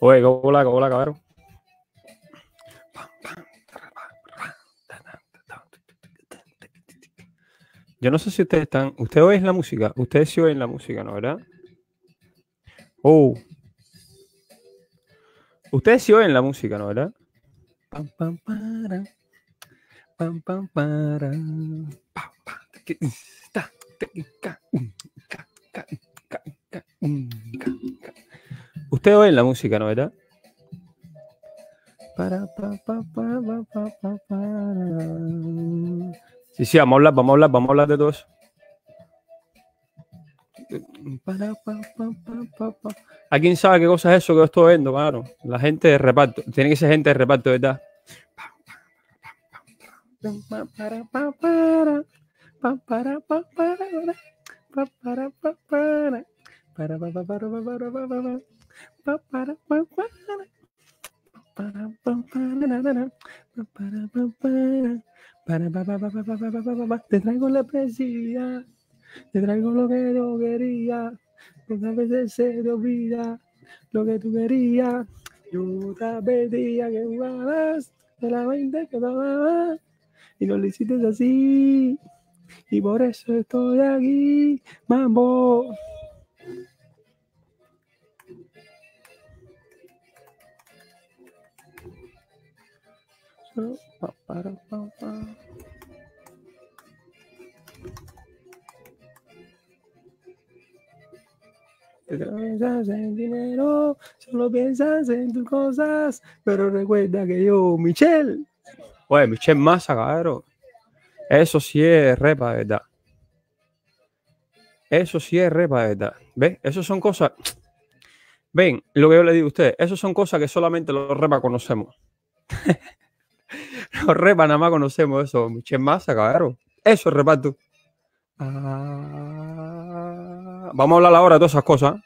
Oye, hola, hola, cabrón. Yo no sé si ustedes están. Ustedes oyen la música. Ustedes sí oyen la música, ¿no? ¿Verdad? Oh. Ustedes sí oyen la música, ¿no? ¿Verdad? Pam, pam, para. Pam, pam, para. Pam, pam. Ustedes oyen la música, ¿no? ¿Verdad? Para, pa, pa, pa, pa, pa, pa, para. Sí, sí, vamos a hablar, vamos a hablar, vamos a hablar de todo eso. ¿A quién sabe qué cosa es eso que yo estoy viendo, claro? La gente de reparto. Tiene que ser gente de reparto, ¿verdad? Te traigo la presidia, te traigo lo que yo quería, porque vez veces se te olvida lo que tú querías. Yo te pedía que jugabas de la 20 que tomabas y no lo hiciste así. Y por eso estoy aquí, mambo. Piensas en dinero, solo piensas en tus cosas, pero recuerda que yo, Michelle. Oye, Michelle Massa, agarro Eso sí es repa, Eso sí es repa, Eso son cosas. Ven, lo que yo le digo a usted. eso son cosas que solamente los repa conocemos. Los repas nada más conocemos eso. Muchas más, acabaron. Eso es reparto. Ah, vamos a hablar ahora de todas esas cosas.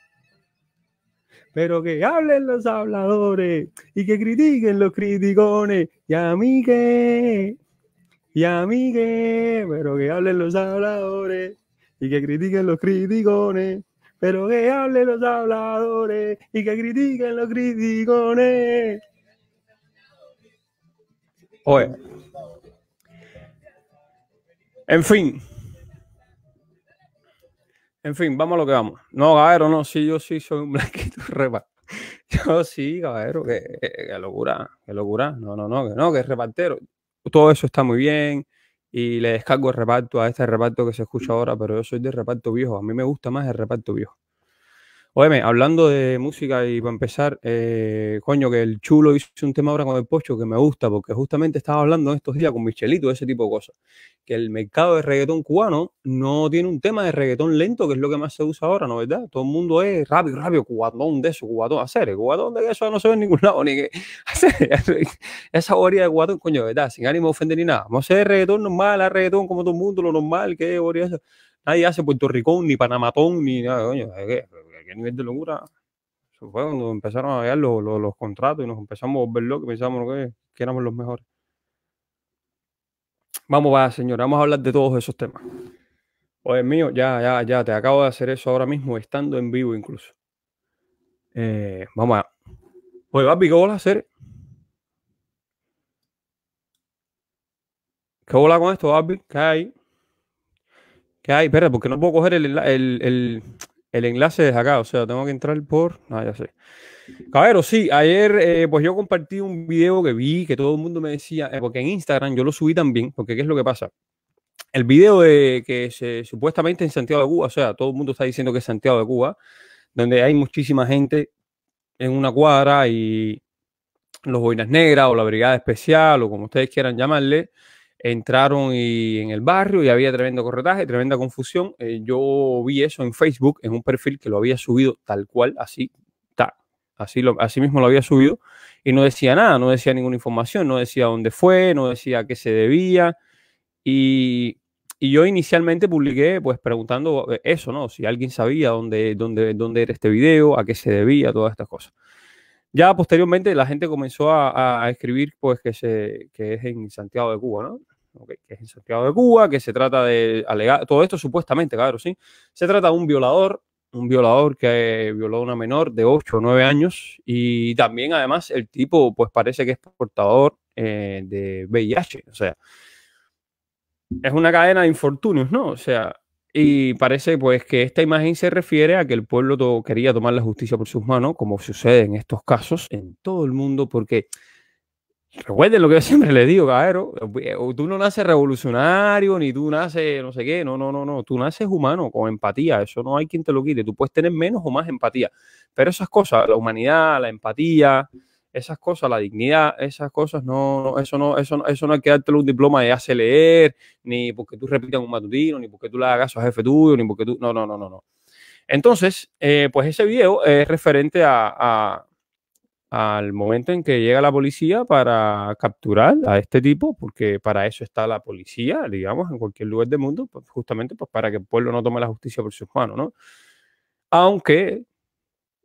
Pero que hablen los habladores y que critiquen los criticones. Y a mí que, y a mí pero que hablen los habladores y que critiquen los criticones. Pero que hablen los habladores y que critiquen los criticones. En fin. En fin, vamos a lo que vamos. No, caballero, no, sí, yo sí soy un blanquito reparto. Yo sí, caballero, que, locura, qué locura. No, no, no, que no, que repartero. Todo eso está muy bien y le descargo el reparto a este reparto que se escucha ahora, pero yo soy de reparto viejo. A mí me gusta más el reparto viejo. Óyeme, hablando de música y para empezar, eh, coño, que el chulo hizo un tema ahora con el pocho que me gusta, porque justamente estaba hablando estos días con Michelito de ese tipo de cosas. Que el mercado de reggaetón cubano no tiene un tema de reggaetón lento, que es lo que más se usa ahora, ¿no verdad? Todo el mundo es rápido, rápido, cubatón de eso, cubatón, hacer, cubatón de eso no se ve en ningún lado, ni que hacer esa horia de cubatón, coño, ¿verdad? Sin ánimo de ofender ni nada. Vamos a hacer reggaetón normal, a reggaetón como todo el mundo, lo normal, que es de eso. Nadie hace Puerto Ricón, ni Panamatón, ni nada, coño, ¿qué? nivel de locura. Eso fue cuando empezaron a ver los, contratos y nos empezamos a ver lo que pensamos que, éramos los mejores. Vamos, va, señora, vamos a hablar de todos esos temas. Oye, mío, ya, ya, ya, te acabo de hacer eso ahora mismo, estando en vivo incluso. Eh, vamos a. Oye, papi, ¿qué bola hacer? ¿Qué bola con esto, papi? ¿Qué hay? ¿Qué hay? Espera, porque no puedo coger el, el enlace es acá, o sea, tengo que entrar por. Ah, ya sé. Cabero, sí, ayer eh, pues yo compartí un video que vi que todo el mundo me decía, eh, porque en Instagram yo lo subí también, porque ¿qué es lo que pasa? El video de que supuestamente en Santiago de Cuba, o sea, todo el mundo está diciendo que es Santiago de Cuba, donde hay muchísima gente en una cuadra y los boinas negras o la brigada especial o como ustedes quieran llamarle, entraron y en el barrio y había tremendo corretaje, tremenda confusión. Eh, yo vi eso en Facebook, en un perfil que lo había subido tal cual, así, así, lo, así mismo lo había subido, y no decía nada, no decía ninguna información, no decía dónde fue, no decía qué se debía. Y, y yo inicialmente publiqué pues preguntando eh, eso, ¿no? Si alguien sabía dónde, dónde, dónde era este video, a qué se debía, todas estas cosas. Ya posteriormente la gente comenzó a, escribir pues que, que es en Santiago de Cuba, ¿no? que es el Santiago de Cuba, que se trata de alegar, todo esto supuestamente, claro, sí, se trata de un violador, un violador que violó a una menor de 8 o 9 años y también además el tipo pues parece que es portador eh, de VIH, o sea, es una cadena de infortunios, ¿no? O sea, y parece pues que esta imagen se refiere a que el pueblo quería tomar la justicia por sus manos, como sucede en estos casos en todo el mundo, porque Recuerden lo que yo siempre le digo, cabrón. Eh, tú no naces revolucionario, ni tú naces no sé qué. No, no, no, no. Tú naces humano con empatía. Eso no hay quien te lo quite. Tú puedes tener menos o más empatía. Pero esas cosas, la humanidad, la empatía, esas cosas, la dignidad, esas cosas, no, eso no, eso no, eso no hay que dártelo un diploma de hace leer, ni porque tú repitas un matutino, ni porque tú le hagas a jefe tuyo, ni porque tú. No, no, no, no, no. Entonces, eh, pues ese video es referente a al momento en que llega la policía para capturar a este tipo, porque para eso está la policía, digamos, en cualquier lugar del mundo, pues, justamente pues para que el pueblo no tome la justicia por sus manos, ¿no? Aunque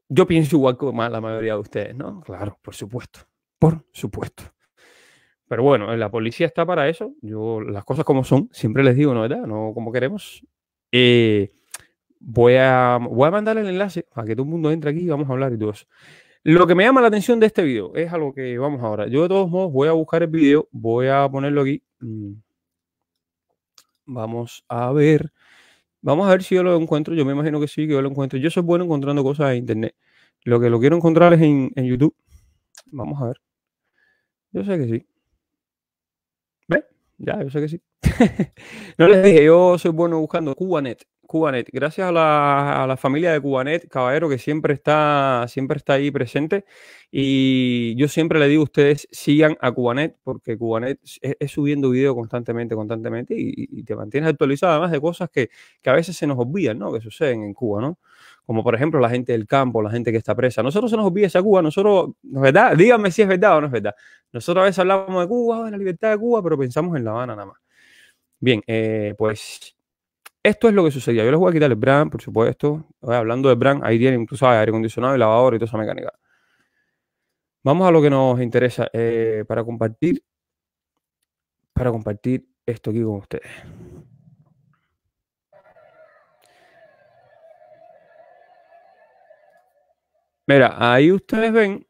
yo pienso igual que la mayoría de ustedes, ¿no? Claro, por supuesto, por supuesto. Pero bueno, eh, la policía está para eso. Yo las cosas como son, siempre les digo, ¿no? ¿verdad? No como queremos. Eh, voy, a, voy a mandar el enlace a que todo el mundo entre aquí y vamos a hablar y todo eso. Lo que me llama la atención de este video es algo que vamos ahora. Yo de todos modos voy a buscar el video, voy a ponerlo aquí. Mm. Vamos a ver. Vamos a ver si yo lo encuentro. Yo me imagino que sí, que yo lo encuentro. Yo soy bueno encontrando cosas en internet. Lo que lo quiero encontrar es en, YouTube. Vamos a ver. Yo sé que sí. ¿Ve? Ya, yo sé que sí. no les dije, yo soy bueno buscando Cubanet. Cubanet, gracias a la, familia de Cubanet, caballero, que siempre está, siempre está ahí presente. Y yo siempre le digo a ustedes, sigan a Cubanet, porque Cubanet es, subiendo video constantemente, constantemente, y, te mantienes actualizado, además de cosas que, que, a veces se nos olvidan, ¿no? Que suceden en Cuba, ¿no? Como por ejemplo la gente del campo, la gente que está presa. Nosotros se nos olvida esa Cuba, nosotros, ¿no es verdad? Díganme si es verdad o no es verdad. Nosotros a veces hablamos de Cuba, oh, de la libertad de Cuba, pero pensamos en La Habana nada más. Bien, eh, pues esto es lo que sucedía. Yo les voy a quitar el brand, por supuesto. Eh, hablando de brand, ahí tienen, incluso aire acondicionado y lavador y toda esa mecánica. Vamos a lo que nos interesa eh, para compartir. Para compartir esto aquí con ustedes. Mira, ahí ustedes ven.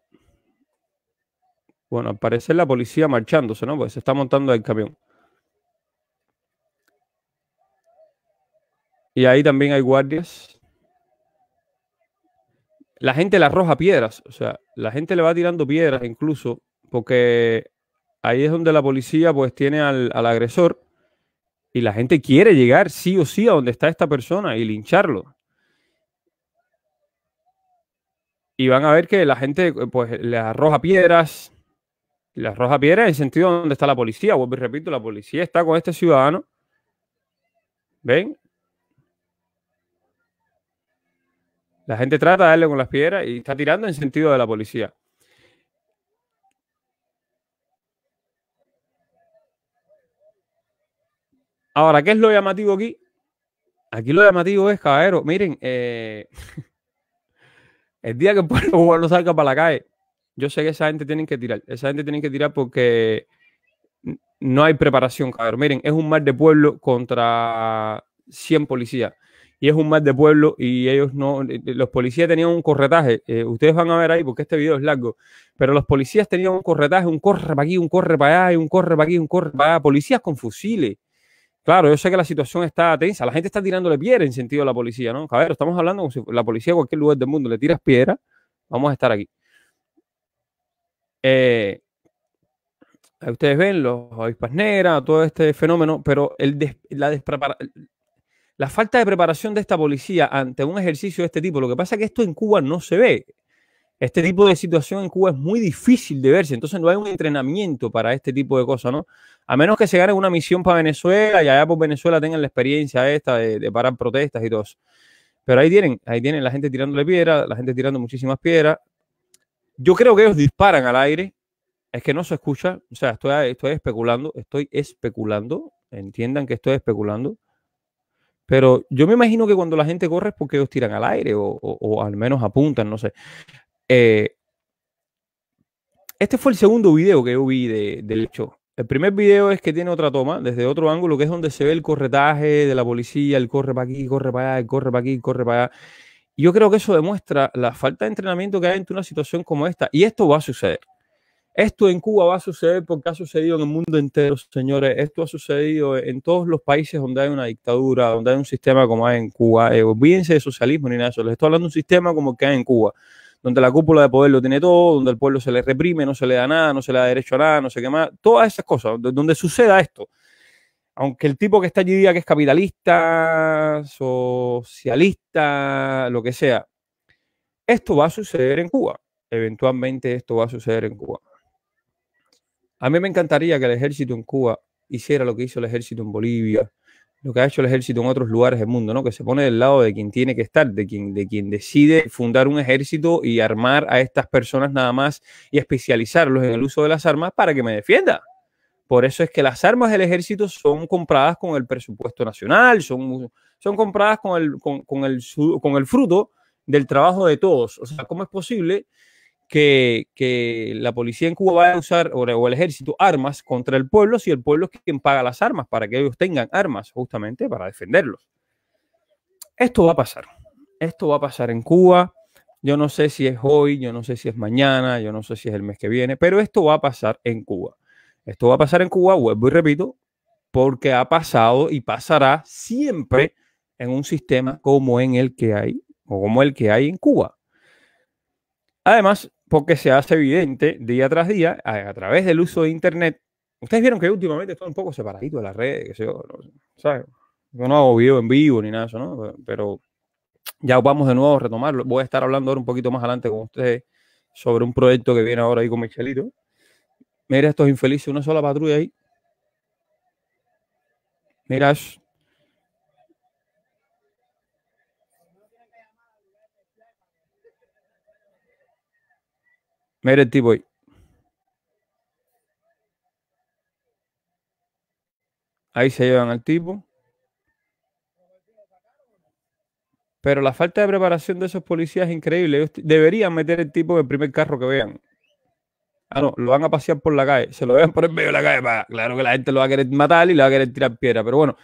Bueno, aparece la policía marchándose, ¿no? Pues se está montando el camión. Y ahí también hay guardias. La gente le arroja piedras, o sea, la gente le va tirando piedras incluso, porque ahí es donde la policía pues tiene al, agresor y la gente quiere llegar sí o sí a donde está esta persona y lincharlo. Y van a ver que la gente pues le arroja piedras, le arroja piedras en el sentido donde está la policía. repito, la policía está con este ciudadano. ¿Ven? La gente trata de darle con las piedras y está tirando en sentido de la policía. Ahora, ¿qué es lo llamativo aquí? Aquí lo llamativo es, caballero, miren, eh, el día que el pueblo salga para la calle, yo sé que esa gente tiene que tirar. Esa gente tiene que tirar porque no hay preparación, caballero. Miren, es un mar de pueblo contra 100 policías y es un mal de pueblo y ellos no, eh, eh, los policías tenían un corretaje, eh, ustedes van a ver ahí porque este video es largo, pero los policías tenían un corretaje, un corre para aquí, un corre para allá, un corre para aquí, un corre para allá, policías con fusiles. Claro, yo sé que la situación está tensa, la gente está tirándole piedra en sentido a la policía, ¿no? Cabrero, estamos hablando como si la policía de cualquier lugar del mundo le tiras piedra, vamos a estar aquí. ustedes ven los avispas negras, todo este fenómeno, pero el la, despreparación la falta de preparación de esta policía ante un ejercicio de este tipo. Lo que pasa es que esto en Cuba no se ve. Este tipo de situación en Cuba es muy difícil de verse, entonces no hay un entrenamiento para este tipo de cosas, ¿no? A menos que se gane una misión para Venezuela y allá por Venezuela tengan la experiencia esta de, parar protestas y todo Pero ahí tienen, ahí tienen la gente tirándole piedra, la gente tirando muchísimas piedras. Yo creo que ellos disparan al aire, es que no se escucha, o sea, estoy, estoy especulando, estoy especulando, entiendan que estoy especulando pero yo me imagino que cuando la gente corre es porque ellos tiran al aire o, al menos apuntan, no sé. Eh, este fue el segundo video que yo vi del show. El primer video es que tiene otra toma, desde otro ángulo, que es donde se ve el corretaje de la policía, el corre para aquí, corre para allá, el corre para aquí, corre para allá. yo creo que eso demuestra la falta de entrenamiento que hay en una situación como esta. Y esto va a suceder. Esto en Cuba va a suceder porque ha sucedido en el mundo entero, señores. Esto ha sucedido en todos los países donde hay una dictadura, donde hay un sistema como hay en Cuba. Eh, olvídense de socialismo ni nada de Les estoy hablando de un sistema como el que hay en Cuba, donde la cúpula de poder lo tiene todo, donde el pueblo se le reprime, no se le da nada, no se le da derecho a nada, no sé qué más. Todas esas cosas, donde, donde suceda esto aunque el tipo que está allí diga que es capitalista, socialista, lo que sea, esto va a suceder en Cuba. Eventualmente esto va a suceder en Cuba. A mí me encantaría que el ejército en Cuba hiciera lo que hizo el ejército en Bolivia, lo que ha hecho el ejército en otros lugares del mundo, ¿no? Que se pone del lado de quien tiene que estar, de quien, de quien decide fundar un ejército y armar a estas personas nada más y especializarlos en el uso de las armas para que me defienda. Por eso es que las armas del ejército son compradas con el presupuesto nacional, son, son compradas con el, con, el, con el fruto del trabajo de todos. O sea, ¿cómo es posible que, la policía en Cuba va a usar o, el ejército armas contra el pueblo si el pueblo es quien paga las armas para que ellos tengan armas justamente para defenderlos. Esto va a pasar. Esto va a pasar en Cuba. Yo no sé si es hoy, yo no sé si es mañana, yo no sé si es el mes que viene, pero esto va a pasar en Cuba. Esto va a pasar en Cuba, vuelvo y repito, porque ha pasado y pasará siempre en un sistema como en el que hay o como el que hay en Cuba. Además, porque se hace evidente día tras día a, través del uso de Internet. Ustedes vieron que últimamente está un poco separadito de las redes, que yo, no, hago video en vivo ni nada eso, ¿no? Pero ya vamos de nuevo a retomarlo. Voy a estar hablando ahora un poquito más adelante con ustedes sobre un proyecto que viene ahora ahí con Michelito. Mira estos infelices, una sola patrulla ahí. Mira Mira el tipo Ahí se llevan al tipo. Pero la falta de preparación de esos policías es increíble. deberían meter el tipo en el primer carro que vean. Ah, no, lo van a pasear por la calle. Se lo vean por el medio de la calle. Claro que la gente lo va a querer matar y le va a querer tirar piedra. Pero bueno,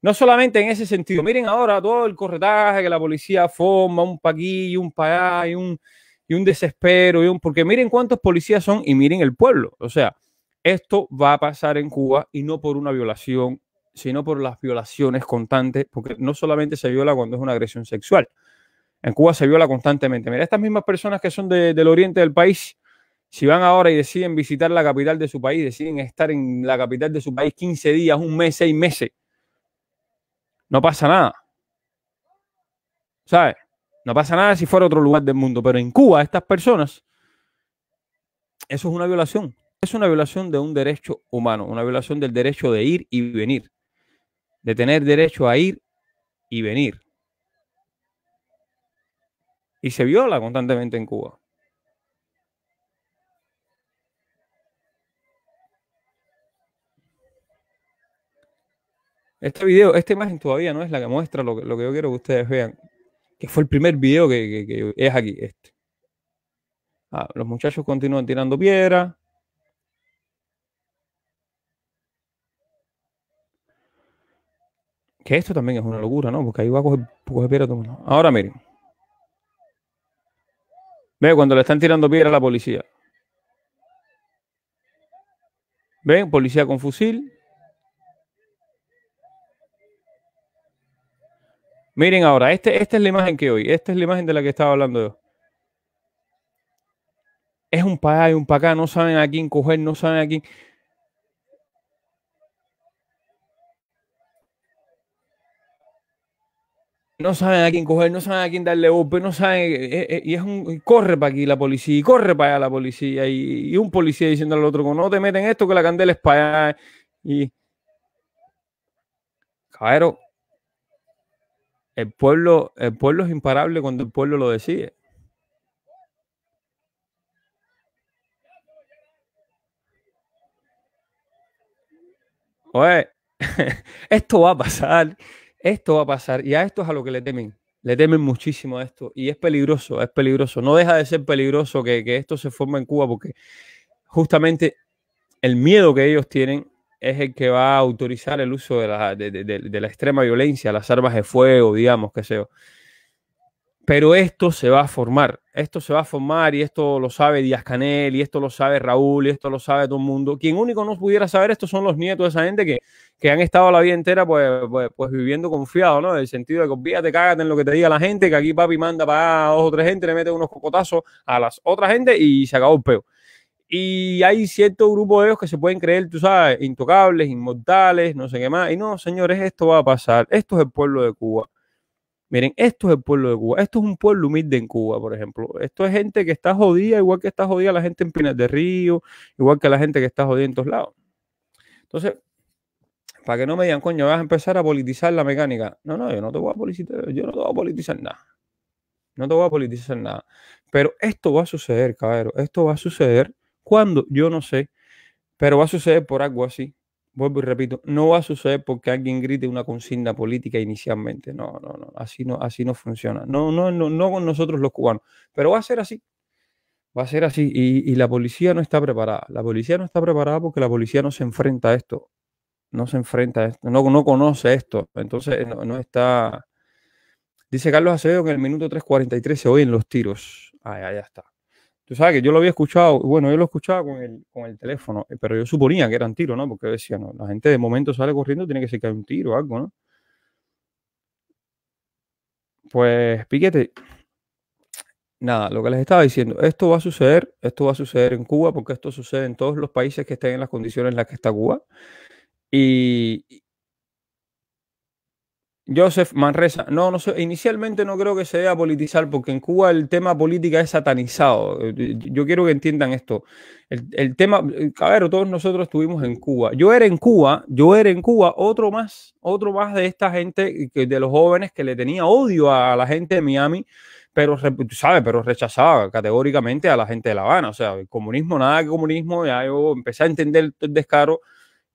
no solamente en ese sentido. Miren ahora todo el corretaje que la policía forma, un pa' aquí, un pa' allá y un y un desespero, y un, porque miren cuántos policías son y miren el pueblo. O sea, esto va a pasar en Cuba y no por una violación, sino por las violaciones constantes, porque no solamente se viola cuando es una agresión sexual. En Cuba se viola constantemente. Mira, estas mismas personas que son del oriente del país, si van ahora y deciden visitar la capital de su país, deciden estar en la capital de su país 15 días, un mes, seis meses, no pasa nada. ¿Sabes? No pasa nada si fuera otro lugar del mundo, pero en Cuba estas personas, eso es una violación. Es una violación de un derecho humano, una violación del derecho de ir y venir, de tener derecho a ir y venir. Y se viola constantemente en Cuba. Este video, esta imagen todavía no es la que muestra lo que, lo que yo quiero que ustedes vean fue el primer video que, es aquí, este. Ah, los muchachos continúan tirando piedra. Que esto también es una locura, ¿no? Porque ahí va a coger, piedra todo el mundo. Ahora miren. Ve cuando le están tirando piedra a la policía. Ven, policía con fusil. Miren ahora, este, esta es la imagen que hoy, esta es la imagen de la que estaba hablando yo. Es un para y un pa' acá, no saben a quién coger, no saben a quién. No saben a quién coger, no saben a quién darle golpe, no saben. Eh, eh, eh, y es un. Corre para aquí la policía, y corre para allá la policía, y, un policía diciendo al otro: No te meten esto, que la candela es para allá. Y. Caballero, el pueblo, el pueblo es imparable cuando el pueblo lo decide. Oye, esto va a pasar, esto va a pasar, y a esto es a lo que le temen. Le temen muchísimo a esto, y es peligroso, es peligroso. No deja de ser peligroso que, que esto se forme en Cuba, porque justamente el miedo que ellos tienen es el que va a autorizar el uso de la, extrema violencia, las armas de fuego, digamos, que sé Pero esto se va a formar, esto se va a formar y esto lo sabe Díaz Canel y esto lo sabe Raúl y esto lo sabe todo el mundo. Quien único no pudiera saber esto son los nietos de esa gente que, que han estado la vida entera pues, pues, pues viviendo confiado ¿no? En el sentido de que olvídate, cágate en lo que te diga la gente, que aquí papi manda para dos o tres gente, le mete unos cocotazos a las otras gente y se acabó el peo. Y hay cierto grupo de ellos que se pueden creer, tú sabes, intocables, inmortales, no sé qué más. Y no, señores, esto va a pasar. Esto es el pueblo de Cuba. Miren, esto es el pueblo de Cuba. Esto es un pueblo humilde en Cuba, por ejemplo. Esto es gente que está jodida, igual que está jodida la gente en Pinas de Río, igual que la gente que está jodida en todos lados. Entonces, para que no me digan, coño, vas a empezar a politizar la mecánica. No, no, yo no te voy a politizar, yo no te voy a politizar nada. No te voy a politizar nada. Pero esto va a suceder, cabrón. Esto va a suceder ¿Cuándo? Yo no sé, pero va a suceder por algo así. Vuelvo y repito, no va a suceder porque alguien grite una consigna política inicialmente. No, no, no, así no, así no funciona. No, no, no, con nosotros los cubanos, pero va a ser así. Va a ser así y, la policía no está preparada. La policía no está preparada porque la policía no se enfrenta a esto. No se enfrenta a esto, no, conoce esto. Entonces no, está... Dice Carlos Acevedo que en el minuto 3.43 se oyen los tiros. Ahí está. Tú sabes que yo lo había escuchado, bueno, yo lo escuchaba con el, con el teléfono, eh, pero yo suponía que eran tiro ¿no? Porque decía, no, la gente de momento sale corriendo, tiene que ser que hay un tiro o algo, ¿no? Pues Piquete, nada, lo que les estaba diciendo, esto va a suceder, esto va a suceder en Cuba, porque esto sucede en todos los países que estén en las condiciones en las que está Cuba. Y, Joseph Manresa, no, no sé, inicialmente no creo que se deba politizar porque en Cuba el tema política es satanizado. Eh, yo quiero que entiendan esto. El, tema, eh, ver, todos nosotros estuvimos en Cuba. Yo era en Cuba, yo era en Cuba otro más, otro más de esta gente, de los jóvenes que le tenía odio a la gente de Miami, pero, ¿sabes? Pero rechazaba categóricamente a la gente de La Habana. O sea, el comunismo, nada que comunismo, ya yo empecé a entender el descaro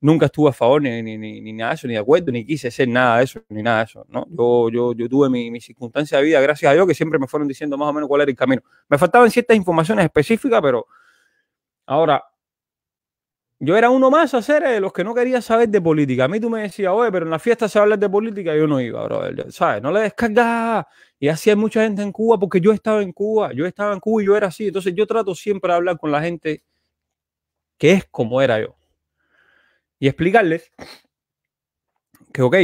nunca estuve a favor ni, ni, nada de eso, ni de acuerdo, ni quise ser nada de eso, ni nada de eso, ¿no? Yo, yo, tuve mi, circunstancia de vida, gracias a Dios, que siempre me fueron diciendo más o menos cuál era el camino. Me faltaban ciertas informaciones específicas, pero ahora, yo era uno más a ser eh, de los que no quería saber de política. A mí tú me decías, oye, pero en la fiesta se habla de política, yo no iba, brother, ¿sabes? No le descargaba Y así hay mucha gente en Cuba, porque yo estaba en Cuba, yo estaba en Cuba y yo era así. Entonces yo trato siempre de hablar con la gente que es como era yo y explicarles que, ok,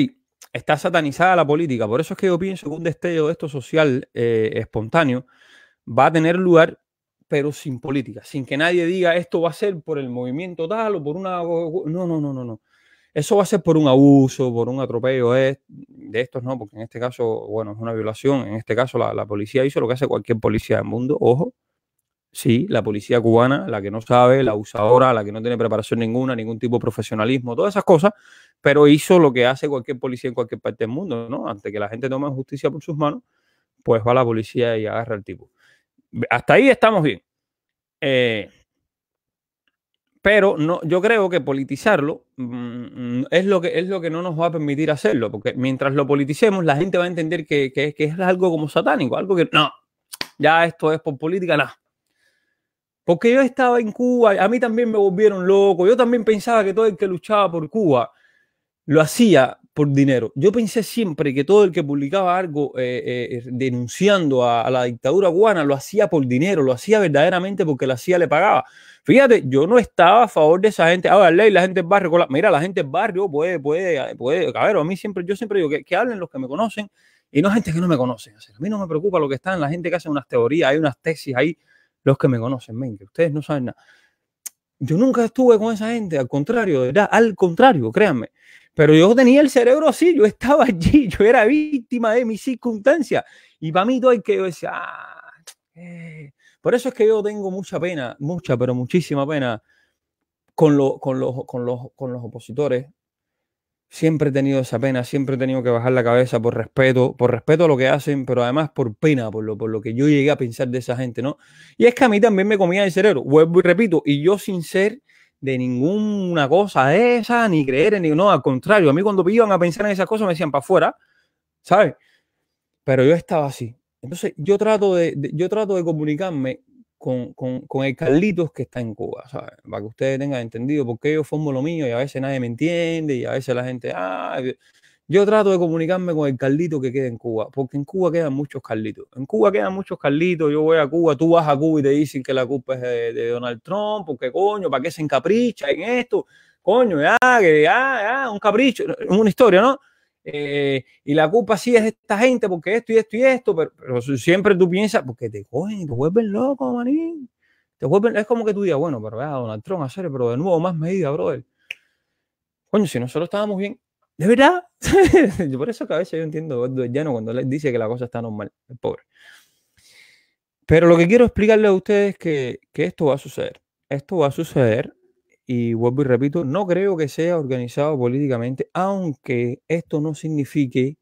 está satanizada la política. Por eso es que yo pienso que un destello de esto social eh, espontáneo va a tener lugar, pero sin política, sin que nadie diga esto va a ser por el movimiento tal o por una... No, no, no, no, no. Eso va a ser por un abuso, por un atropello de, estos, no, porque en este caso, bueno, es una violación. En este caso, la policía hizo lo que hace cualquier policía del mundo, ojo, Sí, la policía cubana, la que no sabe, la usadora, la que no tiene preparación ninguna, ningún tipo de profesionalismo, todas esas cosas, pero hizo lo que hace cualquier policía en cualquier parte del mundo, ¿no? Antes que la gente tome justicia por sus manos, pues va la policía y agarra al tipo. Hasta ahí estamos bien. Eh, pero no, yo creo que politizarlo mm, mm, es, lo que, es lo que no nos va a permitir hacerlo, porque mientras lo politicemos, la gente va a entender que, que es algo como satánico, algo que no, ya esto es por política, nada. Porque yo estaba en Cuba, a mí también me volvieron loco, yo también pensaba que todo el que luchaba por Cuba lo hacía por dinero. Yo pensé siempre que todo el que publicaba algo eh, eh, denunciando a, la dictadura cubana lo hacía por dinero, lo hacía verdaderamente porque la CIA le pagaba. Fíjate, yo no estaba a favor de esa gente. Ahora, ley, la gente del barrio, mira, la gente del barrio puede, puede, puede, ver, a mí siempre, yo siempre digo que, hablen los que me conocen y no gente que no me conoce. a mí no me preocupa lo que está en la gente que hace unas teorías, hay unas tesis ahí los que me conocen, men, que ustedes no saben nada. Yo nunca estuve con esa gente, al contrario, era al contrario, créanme. Pero yo tenía el cerebro así, yo estaba allí, yo era víctima de mis circunstancias. Y para mí todo el que yo decía, ah, eh". por eso es que yo tengo mucha pena, mucha, pero muchísima pena con, lo, con, los, con, los, con los opositores Siempre he tenido esa pena, siempre he tenido que bajar la cabeza por respeto, por respeto a lo que hacen, pero además por pena, por lo, por lo que yo llegué a pensar de esa gente, ¿no? Y es que a mí también me comía el cerebro, vuelvo y repito, y yo sin ser de ninguna cosa esa, ni creer en ni, no, al contrario, a mí cuando me iban a pensar en esas cosas me decían para afuera, ¿sabes? Pero yo estaba así. Entonces yo trato de, yo trato de comunicarme con, con, con, el Carlitos que está en Cuba, Para que ustedes tengan entendido, porque yo formo lo mío y a veces nadie me entiende y a veces la gente, ah, yo trato de comunicarme con el Carlito que queda en Cuba, porque en Cuba quedan muchos Carlitos. En Cuba quedan muchos Carlitos, yo voy a Cuba, tú vas a Cuba y te dicen que la culpa es de, Donald Trump, porque coño, ¿para qué se encapricha en esto? Coño, ya, ya, ah, ya, un capricho, una historia, ¿no? Eh, y la culpa sí es de esta gente porque esto y esto y esto, pero, siempre tú piensas, porque te cogen, te vuelven loco, manín. Te vuelven, es como que tú digas, bueno, pero vea, Donald Trump, hacer, pero de nuevo más medida brother. Coño, si nosotros estábamos bien, de verdad. por eso que a veces yo entiendo ya no cuando les dice que la cosa está normal, el pobre. Pero lo que quiero explicarle a ustedes es que, que esto va a suceder. Esto va a suceder y vuelvo y repito, no creo que sea organizado políticamente, aunque esto no signifique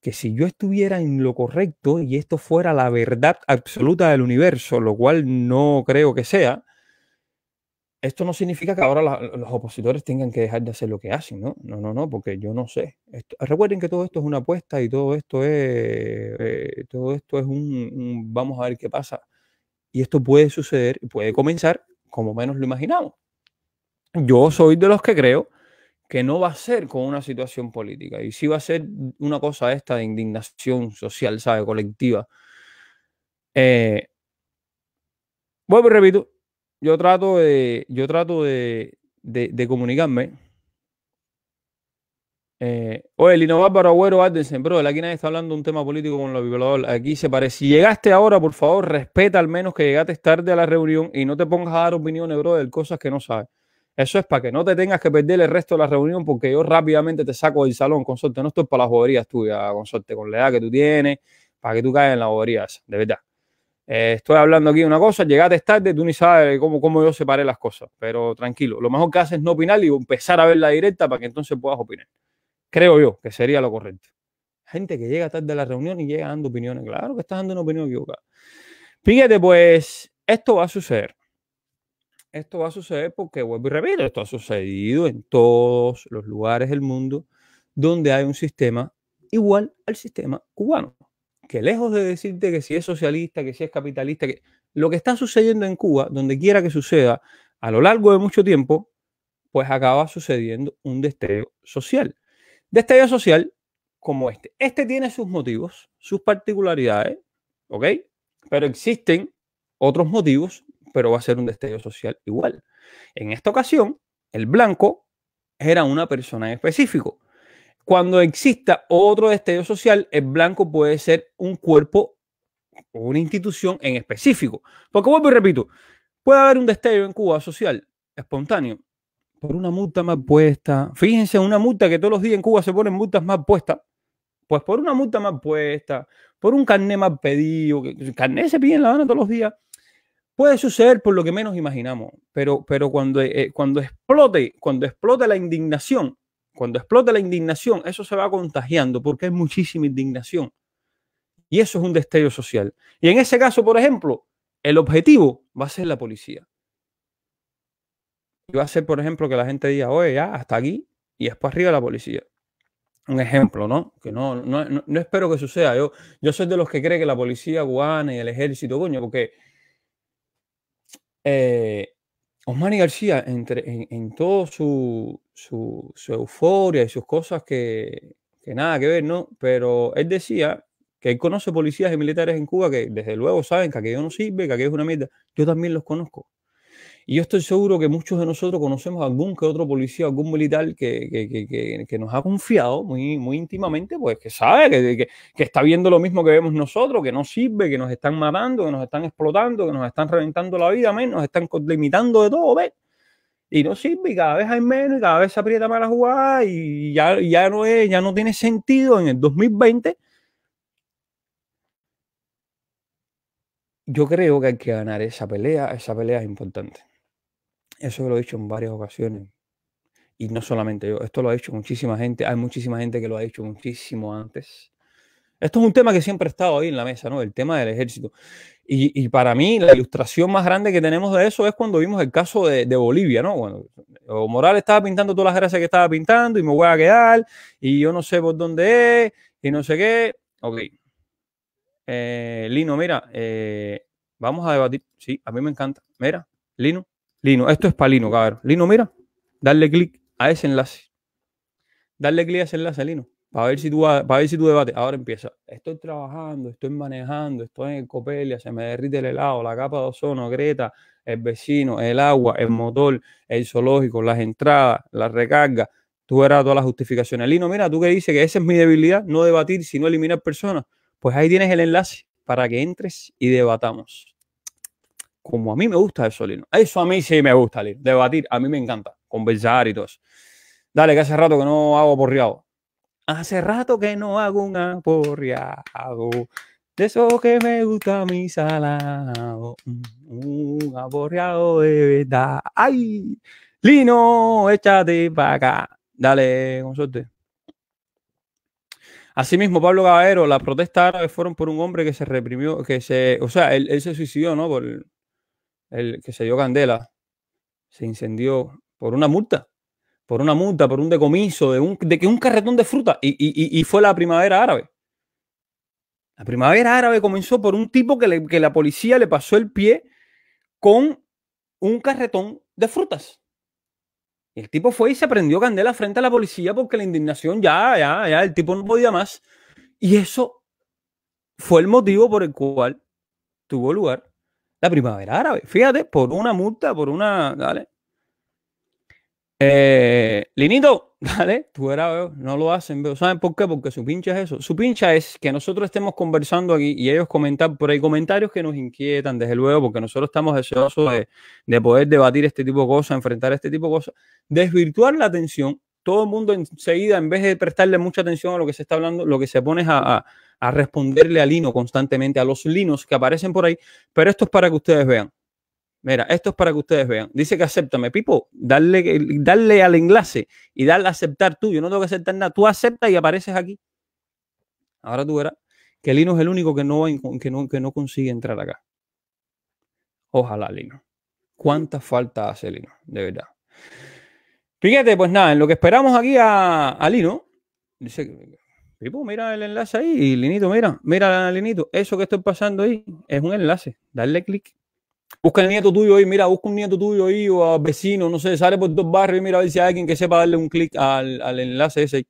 que si yo estuviera en lo correcto y esto fuera la verdad absoluta del universo, lo cual no creo que sea, esto no significa que ahora los opositores tengan que dejar de hacer lo que hacen, ¿no? No, no, no, porque yo no sé. recuerden que todo esto es una apuesta y todo esto es, eh, todo esto es un, un vamos a ver qué pasa. Y esto puede suceder y puede comenzar como menos lo imaginamos yo soy de los que creo que no va a ser con una situación política y sí va a ser una cosa esta de indignación social, ¿sabe? Colectiva. Eh, vuelvo repito, yo trato de, yo trato de, de, comunicarme. Eh, oye, Lino Bárbaro Agüero Ardensen, bro, aquí nadie está hablando de un tema político con los violadora. Aquí se parece. Si llegaste ahora, por favor, respeta al menos que llegaste tarde a la reunión y no te pongas a dar opiniones, bro, de cosas que no sabes. Eso es para que no te tengas que perder el resto de la reunión porque yo rápidamente te saco del salón, consorte. No estoy para las boberías tuyas, consorte, con la edad que tú tienes, para que tú caigas en las boberías, de verdad. Eh, estoy hablando aquí de una cosa, llegaste tarde, tú ni sabes cómo, cómo yo separé las cosas, pero tranquilo. Lo mejor que haces es no opinar y empezar a ver la directa para que entonces puedas opinar. Creo yo que sería lo correcto. Gente que llega tarde a la reunión y llega dando opiniones. Claro que estás dando una opinión equivocada. Fíjate, pues esto va a suceder esto va a suceder porque, vuelvo y repito, esto ha sucedido en todos los lugares del mundo donde hay un sistema igual al sistema cubano. Que lejos de decirte que si es socialista, que si es capitalista, que lo que está sucediendo en Cuba, donde quiera que suceda, a lo largo de mucho tiempo, pues acaba sucediendo un destello social. Destello social como este. Este tiene sus motivos, sus particularidades, ¿ok? Pero existen otros motivos pero va a ser un destello social igual. En esta ocasión, el blanco era una persona en específico. Cuando exista otro destello social, el blanco puede ser un cuerpo o una institución en específico. Porque vuelvo y repito, puede haber un destello en Cuba social espontáneo por una multa más puesta. Fíjense, una multa que todos los días en Cuba se ponen multas más puestas. Pues por una multa más puesta, por un carné más pedido, carné se pide en La Habana todos los días. Puede suceder por lo que menos imaginamos, pero, pero cuando, eh, cuando explote, cuando explote la indignación, cuando explote la indignación, eso se va contagiando porque hay muchísima indignación. Y eso es un destello social. Y en ese caso, por ejemplo, el objetivo va a ser la policía. Y va a ser, por ejemplo, que la gente diga, oye, ya, hasta aquí y es arriba la policía. Un ejemplo, ¿no? Que no, no, espero que suceda. Yo, yo soy de los que cree que la policía cubana y el ejército, coño, porque eh, Osmani García, entre, en, toda su, euforia y sus cosas que, que, nada que ver, ¿no? Pero él decía que él conoce policías y militares en Cuba que desde luego saben que aquello no sirve, que aquello es una mierda. Yo también los conozco. Y yo estoy seguro que muchos de nosotros conocemos algún que otro policía, algún militar que, nos ha confiado muy, muy íntimamente, pues que sabe que, está viendo lo mismo que vemos nosotros, que no sirve, que nos están matando, que nos están explotando, que nos están reventando la vida, nos están limitando de todo, ¿ves? Y no sirve, y cada vez hay menos, y cada vez se aprieta más la jugada, y ya, no es, ya no tiene sentido en el 2020 yo creo que hay que ganar esa pelea, esa pelea es importante. Eso lo he dicho en varias ocasiones. Y no solamente yo, esto lo ha dicho muchísima gente, hay muchísima gente que lo ha dicho muchísimo antes. Esto es un tema que siempre ha estado ahí en la mesa, ¿no? El tema del ejército. Y, para mí, la ilustración más grande que tenemos de eso es cuando vimos el caso de, de Bolivia, ¿no? Bueno, Morales estaba pintando todas las gracias que estaba pintando y me voy a quedar y yo no sé por dónde es y no sé qué. Ok. Eh, Lino, mira, eh, vamos a debatir. Sí, a mí me encanta. Mira, Lino, Lino, esto es para Lino, cabrón. Lino, mira, dale clic a ese enlace. Darle clic a ese enlace, Lino, para ver si tú, para ver si debates. Ahora empieza. Estoy trabajando, estoy manejando, estoy en copelia, se me derrite el helado, la capa de ozono, Greta, el vecino, el agua, el motor, el zoológico, las entradas, las recargas. Tú verás todas las justificaciones. Lino, mira, tú que dices que esa es mi debilidad, no debatir, sino eliminar personas. Pues ahí tienes el enlace para que entres y debatamos como a mí me gusta eso, Lino. Eso a mí sí me gusta, Lino. Debatir, a mí me encanta. Conversar y todo Dale, que hace rato que no hago aporriado. Hace rato que no hago un aporriado. De eso que me gusta mi salado. Un aporriado de verdad. ¡Ay! Lino, échate para acá. Dale, con suerte. Asimismo, Pablo Caballero, las protestas árabes fueron por un hombre que se reprimió, que se, o sea, él, se suicidó, ¿no? Por, el que se dio candela, se incendió por una multa, por una multa, por un decomiso, de, un, de que un carretón de fruta, y, fue la primavera árabe. La primavera árabe comenzó por un tipo que, la policía le pasó el pie con un carretón de frutas. y El tipo fue y se prendió candela frente a la policía porque la indignación ya, ya, ya, el tipo no podía más. Y eso fue el motivo por el cual tuvo lugar la primavera árabe. Fíjate, por una multa, por una. Dale. Eh, Linito, dale, tú eras, no lo hacen, veo. ¿Saben por qué? Porque su pincha es eso. Su pincha es que nosotros estemos conversando aquí y ellos comentan, por hay comentarios que nos inquietan, desde luego, porque nosotros estamos deseosos de, poder debatir este tipo de cosas, enfrentar este tipo de cosas, desvirtuar la atención. Todo el mundo enseguida, en vez de prestarle mucha atención a lo que se está hablando, lo que se pone es a a responderle a Lino constantemente, a los Linos que aparecen por ahí, pero esto es para que ustedes vean. Mira, esto es para que ustedes vean. Dice que acéptame, Pipo, darle, darle al enlace y darle a aceptar tú. Yo no tengo que aceptar nada. Tú aceptas y apareces aquí. Ahora tú verás que Lino es el único que no, que no, consigue entrar acá. Ojalá, Lino. ¿Cuánta falta hace Lino? De verdad. Fíjate, pues nada, en lo que esperamos aquí a, a Lino, dice, pues, mira el enlace ahí. Linito, mira, mira, Linito, eso que estoy pasando ahí es un enlace. Dale clic. Busca el nieto tuyo ahí, mira, busca un nieto tuyo ahí o a vecino, no sé, sale por dos barrios y mira a ver si hay alguien que sepa darle un clic al, enlace ese.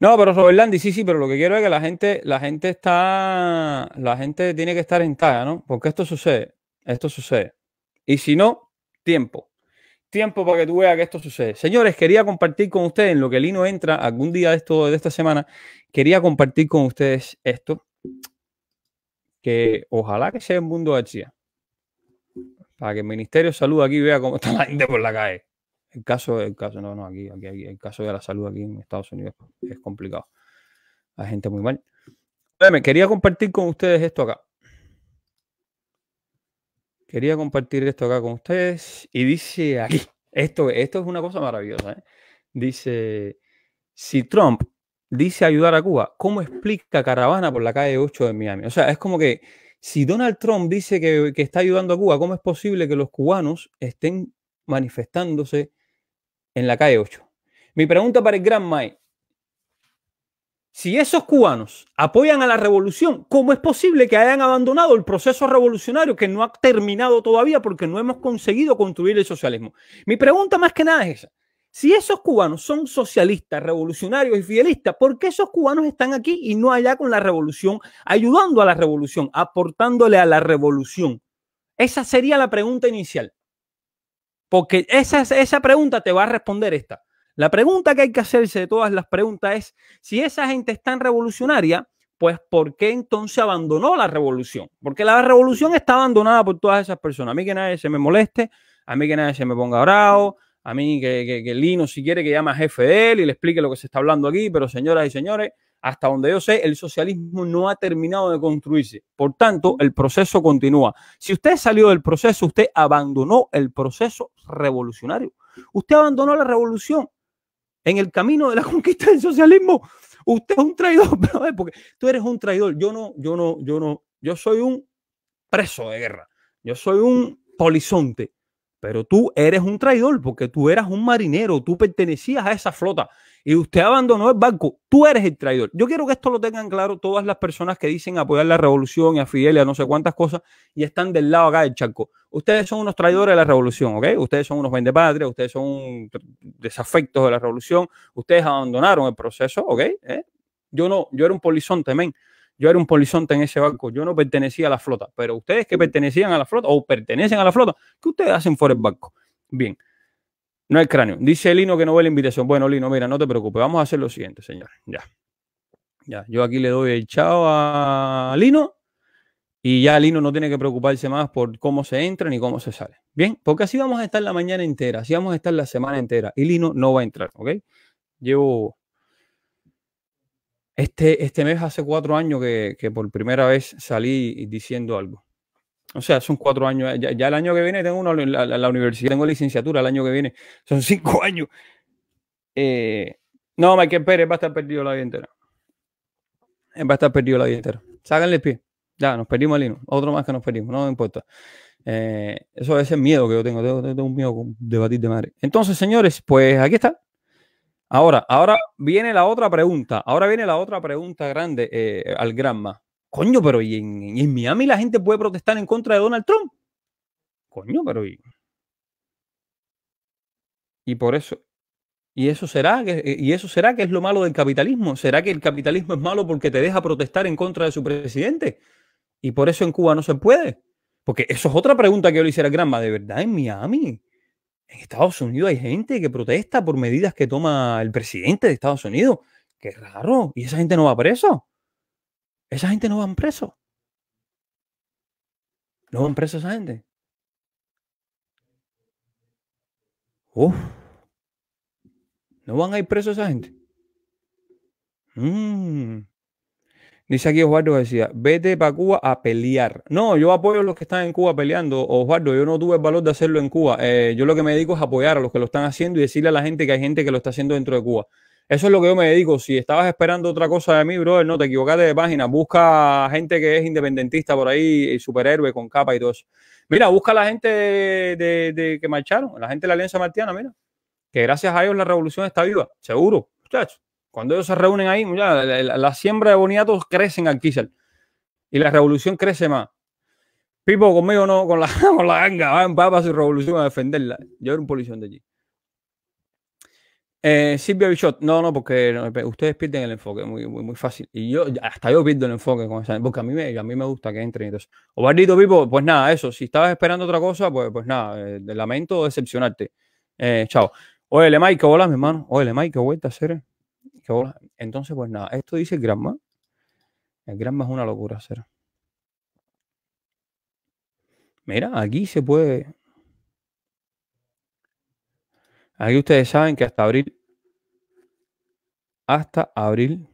No, pero Robert Landy, sí, sí, pero lo que quiero es que la gente, la gente está, la gente tiene que estar en talla, ¿no? Porque esto sucede, esto sucede. Y si no, tiempo tiempo para que tú veas que esto sucede. Señores, quería compartir con ustedes, en lo que Lino entra algún día de, esto, de esta semana, quería compartir con ustedes esto, que ojalá que sea el mundo García, para que el Ministerio de Salud aquí vea cómo está la gente por la calle. El caso, caso, aquí, caso de la salud aquí en Estados Unidos es complicado. La gente muy mal. quería compartir con ustedes esto acá. Quería compartir esto acá con ustedes y dice aquí, esto, esto es una cosa maravillosa. ¿eh? Dice, si Trump dice ayudar a Cuba, ¿cómo explica Caravana por la calle 8 de Miami? O sea, es como que si Donald Trump dice que, que está ayudando a Cuba, ¿cómo es posible que los cubanos estén manifestándose en la calle 8? Mi pregunta para el Gran Mike, si esos cubanos apoyan a la revolución, ¿cómo es posible que hayan abandonado el proceso revolucionario que no ha terminado todavía porque no hemos conseguido construir el socialismo? Mi pregunta más que nada es esa. Si esos cubanos son socialistas, revolucionarios y fidelistas, ¿por qué esos cubanos están aquí y no allá con la revolución, ayudando a la revolución, aportándole a la revolución? Esa sería la pregunta inicial. Porque esa, esa pregunta te va a responder esta. La pregunta que hay que hacerse de todas las preguntas es, si esa gente es tan revolucionaria, pues ¿por qué entonces abandonó la revolución? Porque la revolución está abandonada por todas esas personas. A mí que nadie se me moleste, a mí que nadie se me ponga bravo, a mí que, Lino si quiere que llame a jefe de él y le explique lo que se está hablando aquí, pero señoras y señores, hasta donde yo sé, el socialismo no ha terminado de construirse. Por tanto, el proceso continúa. Si usted salió del proceso, usted abandonó el proceso revolucionario. Usted abandonó la revolución en el camino de la conquista del socialismo. Usted es un traidor, porque tú eres un traidor. Yo no, yo no, yo no, yo soy un preso de guerra. Yo soy un polizonte. Pero tú eres un traidor porque tú eras un marinero, tú pertenecías a esa flota y usted abandonó el banco, tú eres el traidor. Yo quiero que esto lo tengan claro todas las personas que dicen apoyar la revolución y a Fidel y a no sé cuántas cosas y están del lado acá del charco. Ustedes son unos traidores de la revolución, ¿ok? Ustedes son unos vendepatrias, ustedes son desafectos de la revolución, ustedes abandonaron el proceso, ¿ok? ¿Eh? Yo no, yo era un polizonte, men. Yo era un polizonte en ese banco. yo no pertenecía a la flota, pero ustedes que pertenecían a la flota o pertenecen a la flota, ¿qué ustedes hacen fuera del banco? Bien, no el cráneo. Dice Lino que no ve la invitación. Bueno, Lino, mira, no te preocupes. Vamos a hacer lo siguiente, señor. Ya. Ya. Yo aquí le doy el chao a Lino. Y ya Lino no tiene que preocuparse más por cómo se entra ni cómo se sale. Bien, porque así vamos a estar la mañana entera, así vamos a estar la semana entera. Y Lino no va a entrar, ¿ok? Llevo. Este, este mes hace cuatro años que por primera vez salí diciendo algo. O sea, son cuatro años. Ya, el año que viene tengo una, la, universidad, tengo licenciatura el año que viene. Son cinco años. Eh, no, Michael Pérez va a estar perdido la vida entera. va a estar perdido la vida entera. Ságanle pie. Ya, nos perdimos el Otro más que nos perdimos, no importa. Eh, eso es el miedo que yo tengo. Tengo, un miedo de batir de madre. Entonces, señores, pues aquí está. Ahora, ahora viene la otra pregunta. Ahora viene la otra pregunta grande eh, al Granma. Coño, pero ¿y en, Miami la gente puede protestar en contra de Donald Trump? Coño, pero ¿y? Y por eso, y eso será que, eh, y eso será que es lo malo del capitalismo. ¿Será que el capitalismo es malo porque te deja protestar en contra de su presidente? Y por eso en Cuba no se puede. Porque eso es otra pregunta que yo le hiciera a Granma. ¿De verdad en Miami? En Estados Unidos hay gente que protesta por medidas que toma el presidente de Estados Unidos. Qué raro. ¿Y esa gente no va preso? Esa gente no van preso. No van preso esa gente. No van a ir preso esa gente. Mm. Dice aquí Osvaldo decía, vete para Cuba a pelear. No, yo apoyo a los que están en Cuba peleando. Osvaldo, yo no tuve el valor de hacerlo en Cuba. Eh, yo lo que me dedico es apoyar a los que lo están haciendo y decirle a la gente que hay gente que lo está haciendo dentro de Cuba. Eso es lo que yo me dedico. Si estabas esperando otra cosa de mí, brother, no te equivocaste de página. Busca gente que es independentista por ahí, superhéroe con capa y todo eso. Mira, busca la gente de, que marcharon, la gente de la Alianza Martiana, mira, que gracias a ellos la revolución está viva, seguro, muchachos. Cuando ellos se reúnen ahí, la, siembra de boniatos crecen en Alquízar. y la revolución crece más. Pipo, conmigo no, con la, con la ganga, va papas y su revolución a defenderla. Yo era un policía de allí. Eh, Silvia Bichot, no, no, porque ustedes pierden el enfoque, muy, muy, fácil. Y yo, hasta yo pierdo el enfoque con esa, porque a mí me, a mí me gusta que entren. Entonces, Bardito Pipo, pues nada, eso. Si estabas esperando otra cosa, pues, pues nada, eh, lamento decepcionarte. Eh, chao. Oye, Mike, que hola mi hermano. Oye, Mike, qué vuelta, hacer. Qué Entonces, pues nada, esto dice el Granma. El Granma es una locura, hacer. Mira, aquí se puede. Aquí ustedes saben que hasta abril, hasta abril,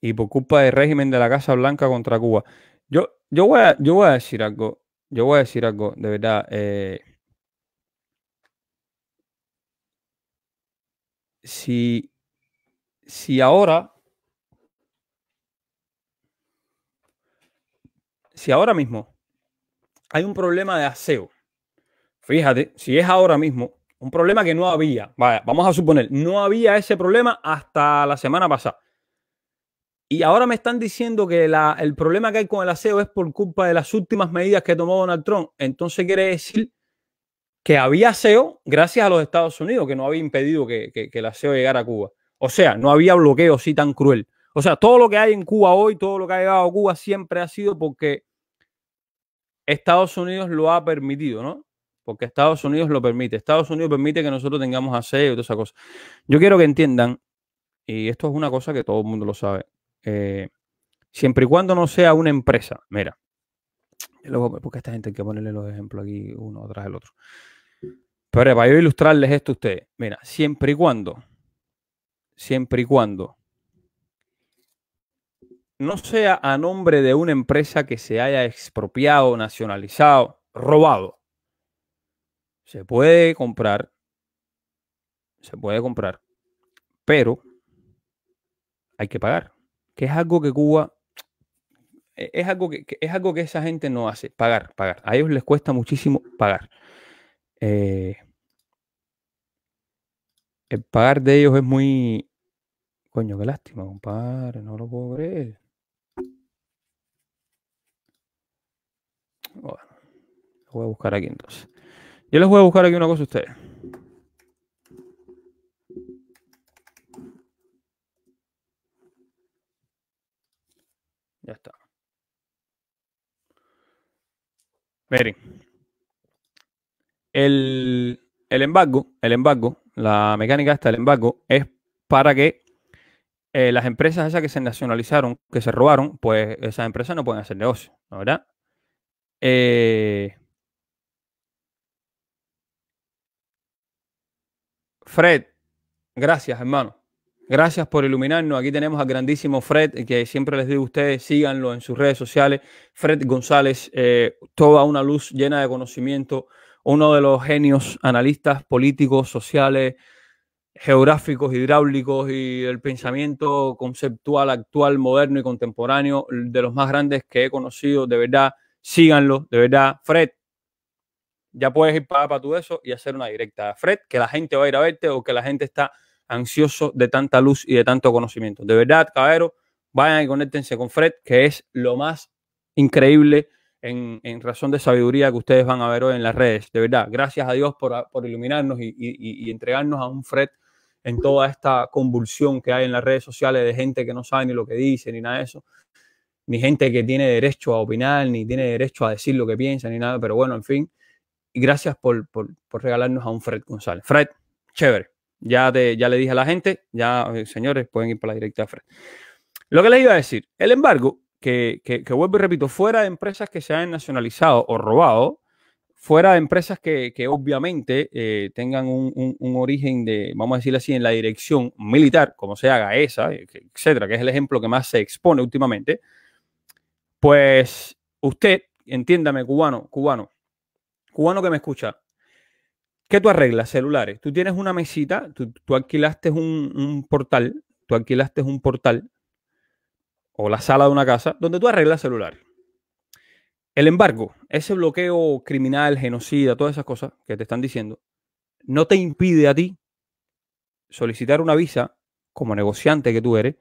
y por culpa del régimen de la Casa Blanca contra Cuba. Yo, yo, voy, a, yo voy a decir algo, yo voy a decir algo, de verdad. Eh, si, si ahora si ahora mismo hay un problema de aseo Fíjate, si es ahora mismo un problema que no había, vamos a suponer, no había ese problema hasta la semana pasada. Y ahora me están diciendo que el problema que hay con el aseo es por culpa de las últimas medidas que tomó Donald Trump. Entonces quiere decir que había aseo gracias a los Estados Unidos, que no había impedido que, que el aseo llegara a Cuba. O sea, no había bloqueo así tan cruel. O sea, todo lo que hay en Cuba hoy, todo lo que ha llegado a Cuba siempre ha sido porque Estados Unidos lo ha permitido, ¿no? porque Estados Unidos lo permite. Estados Unidos permite que nosotros tengamos aseo y todas esa cosa. Yo quiero que entiendan, y esto es una cosa que todo el mundo lo sabe, eh, siempre y cuando no sea una empresa, mira, luego, porque esta gente hay que ponerle los ejemplos aquí uno tras el otro. Pero para yo ilustrarles esto a ustedes, mira, siempre y cuando, siempre y cuando no sea a nombre de una empresa que se haya expropiado, nacionalizado, robado, se puede comprar. Se puede comprar. Pero hay que pagar. Que es algo que Cuba. E-, es algo que, es algo que esa gente no hace. Pagar, pagar. A ellos les cuesta muchísimo pagar. Eh, el pagar de ellos es muy. Coño, qué lástima, compadre. No lo puedo creer. voy a buscar aquí entonces. Yo les voy a buscar aquí una cosa a ustedes. Ya está. Miren. El, embargo, el embargo, la mecánica hasta el embargo, es para que eh, las empresas esas que se nacionalizaron, que se robaron, pues esas empresas no pueden hacer negocio, ¿verdad? Eh, Fred, gracias hermano. Gracias por iluminarnos. Aquí tenemos al grandísimo Fred, que siempre les digo a ustedes, síganlo en sus redes sociales. Fred González, eh, toda una luz llena de conocimiento, uno de los genios analistas políticos, sociales, geográficos, hidráulicos y del pensamiento conceptual actual, moderno y contemporáneo, de los más grandes que he conocido. De verdad, síganlo. De verdad, Fred, ya puedes ir para, todo tu eso y hacer una directa. Fred, que la gente va a ir a verte o que la gente está ansioso de tanta luz y de tanto conocimiento. De verdad, caballero, vayan y conéctense con Fred, que es lo más increíble en, razón de sabiduría que ustedes van a ver hoy en las redes. De verdad, gracias a Dios por, iluminarnos y, y, entregarnos a un Fred en toda esta convulsión que hay en las redes sociales de gente que no sabe ni lo que dice, ni nada de eso, ni gente que tiene derecho a opinar, ni tiene derecho a decir lo que piensa, ni nada, pero bueno, en fin gracias por, por, regalarnos a un Fred González. Fred, chévere. Ya, ya le dije a la gente, ya, eh, señores, pueden ir para la directa a Fred. Lo que les iba a decir, el embargo, que, que, vuelvo y repito, fuera de empresas que se han nacionalizado o robado, fuera de empresas que, obviamente eh, tengan un, origen de, vamos a decirlo así, en la dirección militar, como se haga esa, eh, etcétera, que es el ejemplo que más se expone últimamente, pues usted, entiéndame, cubano, cubano, cubano que me escucha, ¿qué tú arreglas? Celulares. Tú tienes una mesita, tú, alquilaste un, un, portal, tú alquilaste un portal o la sala de una casa donde tú arreglas celulares. El embargo, ese bloqueo criminal, genocida, todas esas cosas que te están diciendo, no te impide a ti solicitar una visa como negociante que tú eres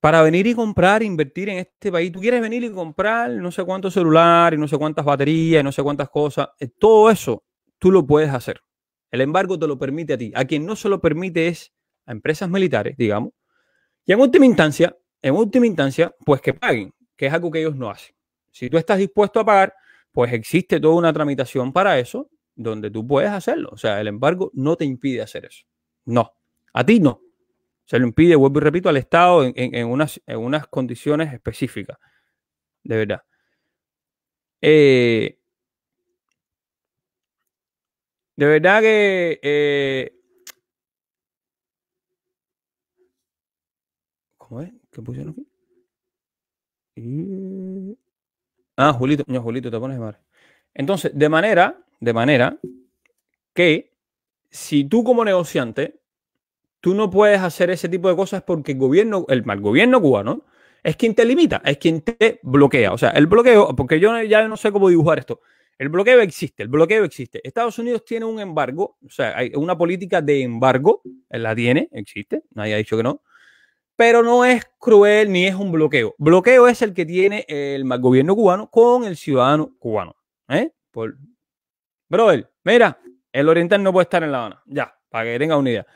para venir y comprar, invertir en este país. Tú quieres venir y comprar no sé cuántos celular y no sé cuántas baterías y no sé cuántas cosas. Eh, todo eso tú lo puedes hacer. El embargo te lo permite a ti. A quien no se lo permite es a empresas militares, digamos. Y en última instancia, en última instancia, pues que paguen, que es algo que ellos no hacen. Si tú estás dispuesto a pagar, pues existe toda una tramitación para eso donde tú puedes hacerlo. O sea, el embargo no te impide hacer eso. No, a ti no se le impide, vuelvo y repito, al Estado en, unas, condiciones específicas. De verdad. Eh, de verdad que eh, ¿Cómo es? ¿Qué pusieron aquí? Eh, ah, Julito, no, Julito, te pones mal. Entonces, de manera, de manera que si tú como negociante tú no puedes hacer ese tipo de cosas porque el gobierno, el mal gobierno cubano, es quien te limita, es quien te bloquea. O sea, el bloqueo, porque yo ya no sé cómo dibujar esto. El bloqueo existe, el bloqueo existe. Estados Unidos tiene un embargo, o sea, hay una política de embargo, la tiene, existe, nadie ha dicho que no, pero no es cruel ni es un bloqueo. Bloqueo es el que tiene el mal gobierno cubano con el ciudadano cubano. ¿eh? Por... Brother, mira, el oriental no puede estar en La Habana, ya, para que tenga una idea.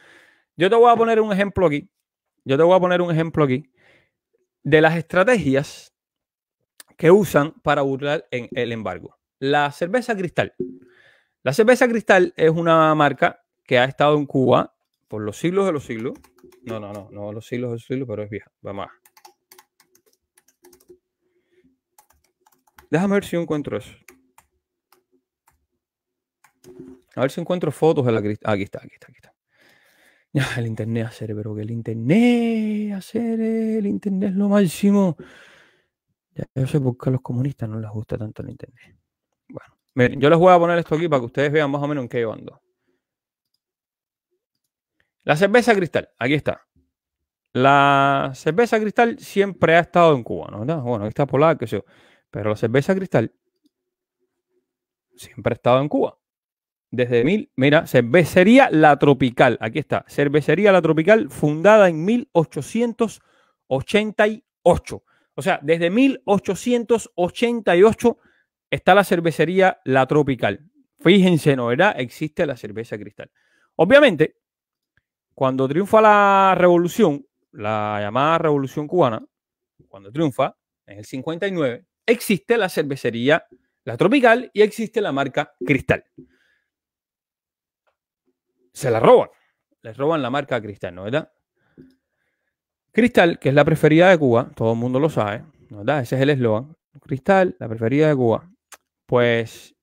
Yo te voy a poner un ejemplo aquí. Yo te voy a poner un ejemplo aquí de las estrategias que usan para burlar en el embargo. La cerveza cristal. La cerveza cristal es una marca que ha estado en Cuba por los siglos de los siglos. No, no, no, no los siglos de los siglos, pero es vieja. Vamos a. Déjame ver si encuentro eso. A ver si encuentro fotos de la cristal. aquí está, aquí está, aquí está. Ah, el internet hacer, pero que el internet hacer, el internet es lo máximo. Ya, yo sé por qué a los comunistas no les gusta tanto el internet. Bueno, yo les voy a poner esto aquí para que ustedes vean más o menos en qué yo ando. La cerveza cristal, aquí está. La cerveza cristal siempre ha estado en Cuba, ¿no? Bueno, aquí está polar, qué sé yo. Pero la cerveza cristal siempre ha estado en Cuba desde mil, mira, cervecería La Tropical, aquí está, cervecería La Tropical, fundada en 1888. O sea, desde 1888 está la cervecería La Tropical. Fíjense, ¿no? ¿Verdad? Existe la cerveza cristal. Obviamente, cuando triunfa la revolución, la llamada revolución cubana, cuando triunfa, en el 59, existe la cervecería La Tropical y existe la marca Cristal se la roban. Les roban la marca Cristal, ¿no ¿verdad? Cristal, que es la preferida de Cuba, todo el mundo lo sabe, ¿verdad? Ese es el eslogan. Cristal, la preferida de Cuba. Pues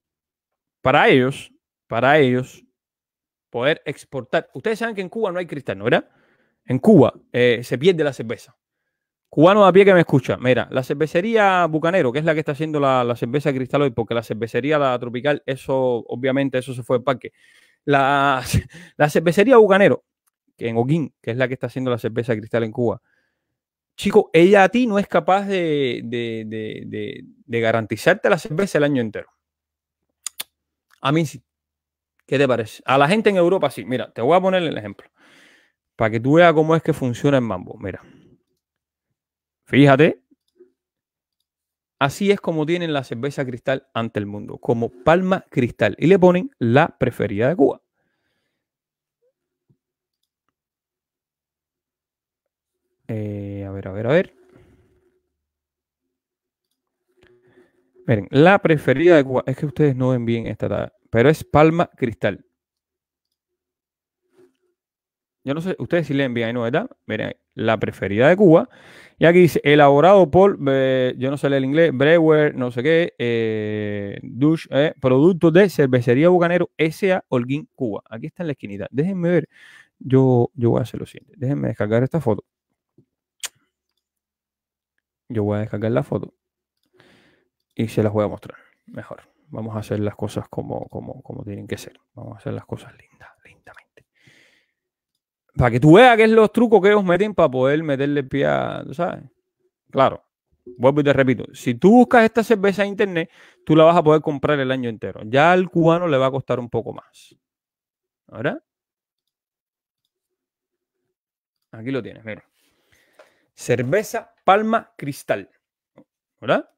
para ellos, para ellos, poder exportar. Ustedes saben que en Cuba no hay cristal, ¿no? ¿Verdad? En Cuba eh, se pierde la cerveza. Cubano a pie que me escucha, mira, la cervecería Bucanero, que es la que está haciendo la, la cerveza cristal hoy, porque la cervecería la tropical, eso, obviamente, eso se fue al parque. La, la cervecería Bucanero, en Oquín, que es la que está haciendo la cerveza cristal en Cuba. Chico, ella a ti no es capaz de, de garantizarte la cerveza el año entero. A mí sí. ¿Qué te parece? A la gente en Europa sí. Mira, te voy a poner el ejemplo. Para que tú veas cómo es que funciona el mambo. Mira. Fíjate Así es como tienen la cerveza cristal ante el mundo, como palma cristal. Y le ponen la preferida de Cuba. Eh, a ver, a ver, a ver. Miren, la preferida de Cuba, es que ustedes no ven bien esta tabla, pero es palma cristal. Yo no sé, ustedes si le bien, ¿no? ¿Verdad? Miren, la preferida de Cuba. Y aquí dice, elaborado por, yo no sé leer el inglés, Brewer, no sé qué, eh, Dush, eh, producto de cervecería Bucanero S.A. Holguín, Cuba. Aquí está en la esquinita. Déjenme ver, yo, yo voy a hacer lo siguiente. Déjenme descargar esta foto. Yo voy a descargar la foto y se las voy a mostrar mejor. Vamos a hacer las cosas como, como, como tienen que ser. Vamos a hacer las cosas lindas para que tú veas qué es los trucos que ellos meten para poder meterle pie a, sabes? Claro, vuelvo y te repito, si tú buscas esta cerveza en internet, tú la vas a poder comprar el año entero. Ya al cubano le va a costar un poco más. ¿Ahora? Aquí lo tienes, mira. Cerveza Palma Cristal. ¿Verdad?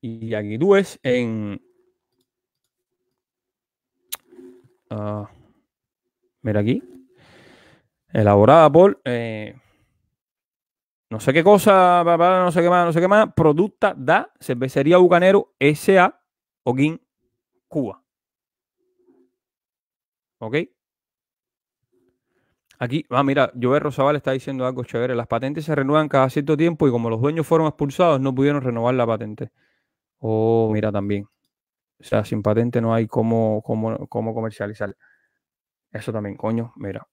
Y aquí tú ves en... Ah, mira aquí, elaborada por eh, no sé qué cosa, no sé qué más, no sé qué más, producta da Cervecería Bucanero S.A. o Cuba. ¿Ok? Aquí, va, ah, mira, Joel Rosabal está diciendo algo chévere. Las patentes se renuevan cada cierto tiempo y como los dueños fueron expulsados, no pudieron renovar la patente. Oh, mira también. O sea, sin patente no hay cómo, cómo, cómo comercializar. Eso también, coño, mira.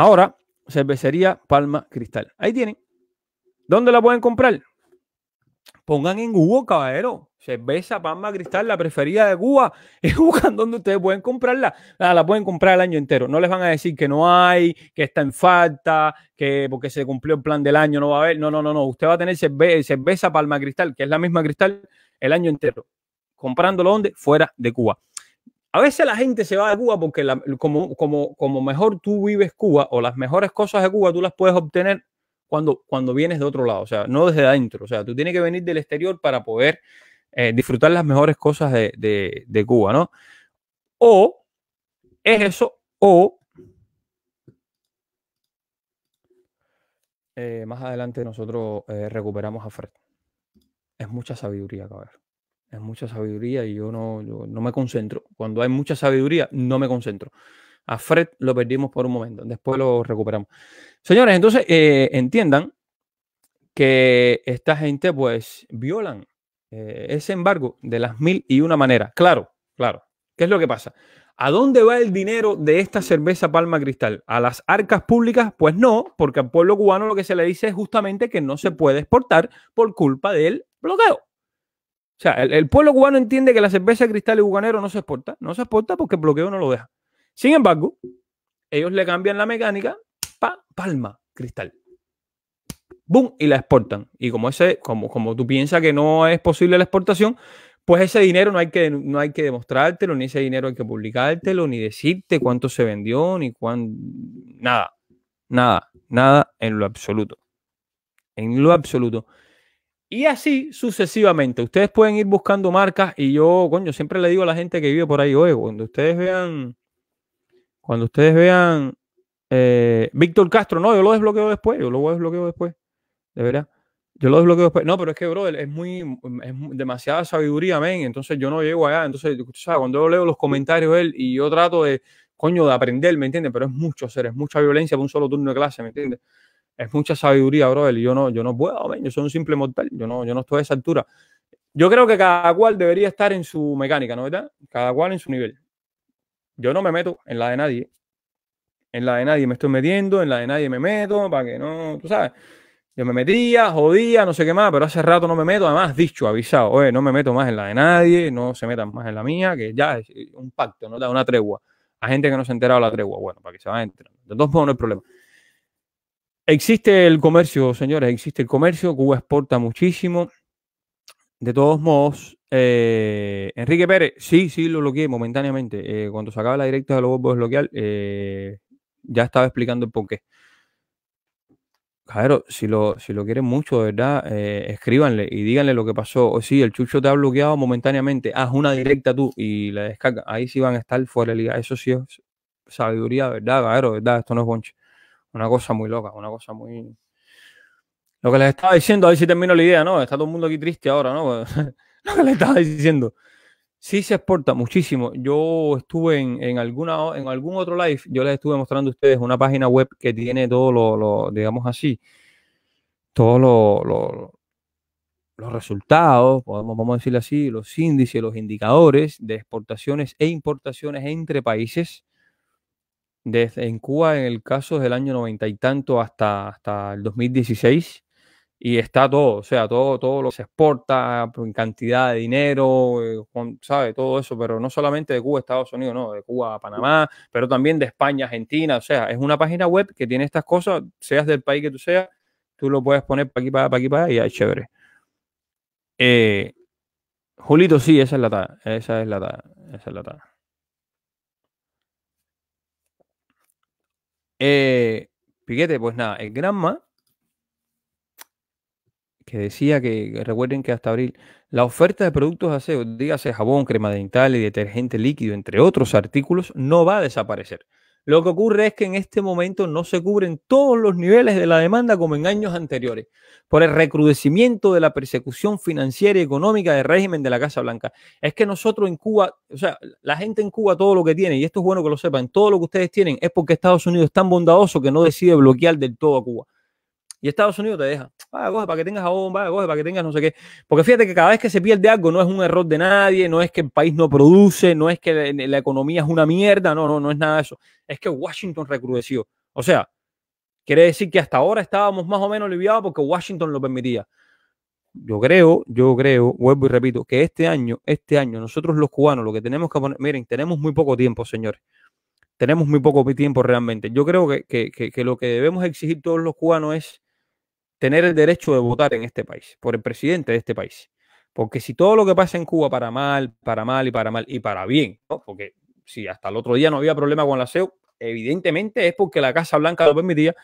Ahora, cervecería Palma Cristal. Ahí tienen. ¿Dónde la pueden comprar? Pongan en Google, caballero. Cerveza Palma Cristal, la preferida de Cuba. Y buscan dónde ustedes pueden comprarla. Ah, la pueden comprar el año entero. No les van a decir que no hay, que está en falta, que porque se cumplió el plan del año no va a haber. No, no, no, no. Usted va a tener cerveza Palma Cristal, que es la misma cristal, el año entero. Comprándolo donde? Fuera de Cuba. A veces la gente se va de Cuba porque como, mejor tú vives Cuba o las mejores cosas de Cuba tú las puedes obtener cuando, cuando vienes de otro lado, o sea, no desde adentro, o sea, tú tienes que venir del exterior para poder eh, disfrutar las mejores cosas de, Cuba, ¿no? O es eso, o eh, más adelante nosotros eh, recuperamos a Fred. Es mucha sabiduría, cabrón. Es mucha sabiduría y yo no, no me concentro. Cuando hay mucha sabiduría, no me concentro. A Fred lo perdimos por un momento, después lo recuperamos. Señores, entonces eh, entiendan que esta gente pues violan eh, ese embargo de las mil y una maneras. Claro, claro. ¿Qué es lo que pasa? ¿A dónde va el dinero de esta cerveza Palma Cristal? ¿A las arcas públicas? Pues no, porque al pueblo cubano lo que se le dice es justamente que no se puede exportar por culpa del bloqueo. O sea, el, pueblo cubano entiende que la cerveza de cristal y bucanero no se exporta. No se exporta porque el bloqueo no lo deja. Sin embargo, ellos le cambian la mecánica, pa, palma, cristal. Boom, y la exportan. Y como, ese, como, como tú piensas que no es posible la exportación, pues ese dinero no hay, que, no hay que demostrártelo, ni ese dinero hay que publicártelo, ni decirte cuánto se vendió, ni cuán... Nada, nada, nada en lo absoluto. En lo absoluto. Y así sucesivamente. Ustedes pueden ir buscando marcas y yo, coño, siempre le digo a la gente que vive por ahí, oye, cuando ustedes vean, cuando ustedes vean eh, Víctor Castro, no, yo lo desbloqueo después, yo lo desbloqueo después, de verdad. Yo lo desbloqueo después. No, pero es que, bro es muy, es demasiada sabiduría, men. Entonces yo no llego allá. Entonces, cuando yo leo los comentarios él y yo trato de, coño, de aprender, ¿me entiendes? Pero es mucho hacer, es mucha violencia por un solo turno de clase, ¿me entiendes? es mucha sabiduría, brother. Y yo no, yo no puedo, yo soy un simple mortal, yo no, yo no estoy a esa altura. Yo creo que cada cual debería estar en su mecánica, ¿no verdad? Cada cual en su nivel. Yo no me meto en la de nadie. En la de nadie me estoy metiendo, en la de nadie me meto, para que no, tú sabes. Yo me metía, jodía, no sé qué más, pero hace rato no me meto. Además, dicho, avisado, oye, no me meto más en la de nadie, no se metan más en la mía, que ya es un pacto, no da una tregua. A gente que no se ha enterado la tregua, bueno, para que se a entrar. De todos modos, no hay problema. Existe el comercio, señores, existe el comercio, Cuba exporta muchísimo. De todos modos, eh, Enrique Pérez, sí, sí, lo bloqueé momentáneamente. Eh, cuando se acaba la directa lo los a desbloquear, eh, ya estaba explicando el porqué. Claro, si lo, si lo quieren mucho, verdad, escríbanle y díganle lo que pasó. O oh, sí, el Chucho te ha bloqueado momentáneamente. Haz una directa tú y la descarga. Ahí sí van a estar fuera de liga. Eso sí es sabiduría, ¿verdad, claro, ¿Verdad? Esto no es bonche. Una cosa muy loca, una cosa muy... Lo que les estaba diciendo, a ver si termino la idea, ¿no? Está todo el mundo aquí triste ahora, ¿no? Lo que les estaba diciendo. Sí se exporta muchísimo. Yo estuve en, alguna, en algún otro live, yo les estuve mostrando a ustedes una página web que tiene todo lo, digamos así, todos los resultados, podemos, vamos a decirlo así, los índices, los indicadores de exportaciones e importaciones entre países desde en Cuba en el caso del año noventa y tanto hasta, hasta el 2016 y está todo, o sea, todo, todo lo que se exporta en cantidad de dinero, eh, ¿sabe? Todo eso, pero no solamente de Cuba Estados Unidos, no, de Cuba a Panamá, pero también de España Argentina, o sea, es una página web que tiene estas cosas, seas del país que tú seas, tú lo puedes poner para aquí, para aquí, para y es chévere. Eh, Julito, sí, esa es la esa es la esa es la tal. Piquete, eh, pues nada, el Granma, que decía que, recuerden que hasta abril, la oferta de productos de aseo, dígase jabón, crema dental y detergente líquido, entre otros artículos, no va a desaparecer. Lo que ocurre es que en este momento no se cubren todos los niveles de la demanda como en años anteriores, por el recrudecimiento de la persecución financiera y económica del régimen de la Casa Blanca. Es que nosotros en Cuba, o sea, la gente en Cuba todo lo que tiene, y esto es bueno que lo sepan, todo lo que ustedes tienen es porque Estados Unidos es tan bondadoso que no decide bloquear del todo a Cuba. Y Estados Unidos te deja, vaya, para que tengas jabón, para que tengas no sé qué. Porque fíjate que cada vez que se pierde algo no es un error de nadie, no es que el país no produce, no es que la, economía es una mierda, no, no, no es nada de eso. Es que Washington recrudeció. O sea, quiere decir que hasta ahora estábamos más o menos aliviados porque Washington lo permitía. Yo creo, yo creo, vuelvo y repito, que este año, este año, nosotros los cubanos lo que tenemos que poner, miren, tenemos muy poco tiempo, señores tenemos muy poco tiempo realmente. Yo creo que, lo que debemos exigir todos los cubanos es tener el derecho de votar en este país, por el presidente de este país. Porque si todo lo que pasa en Cuba para mal, para mal y para mal y para bien, porque si hasta el otro día no había problema con la CEU, evidentemente es porque la Casa Blanca lo permitía,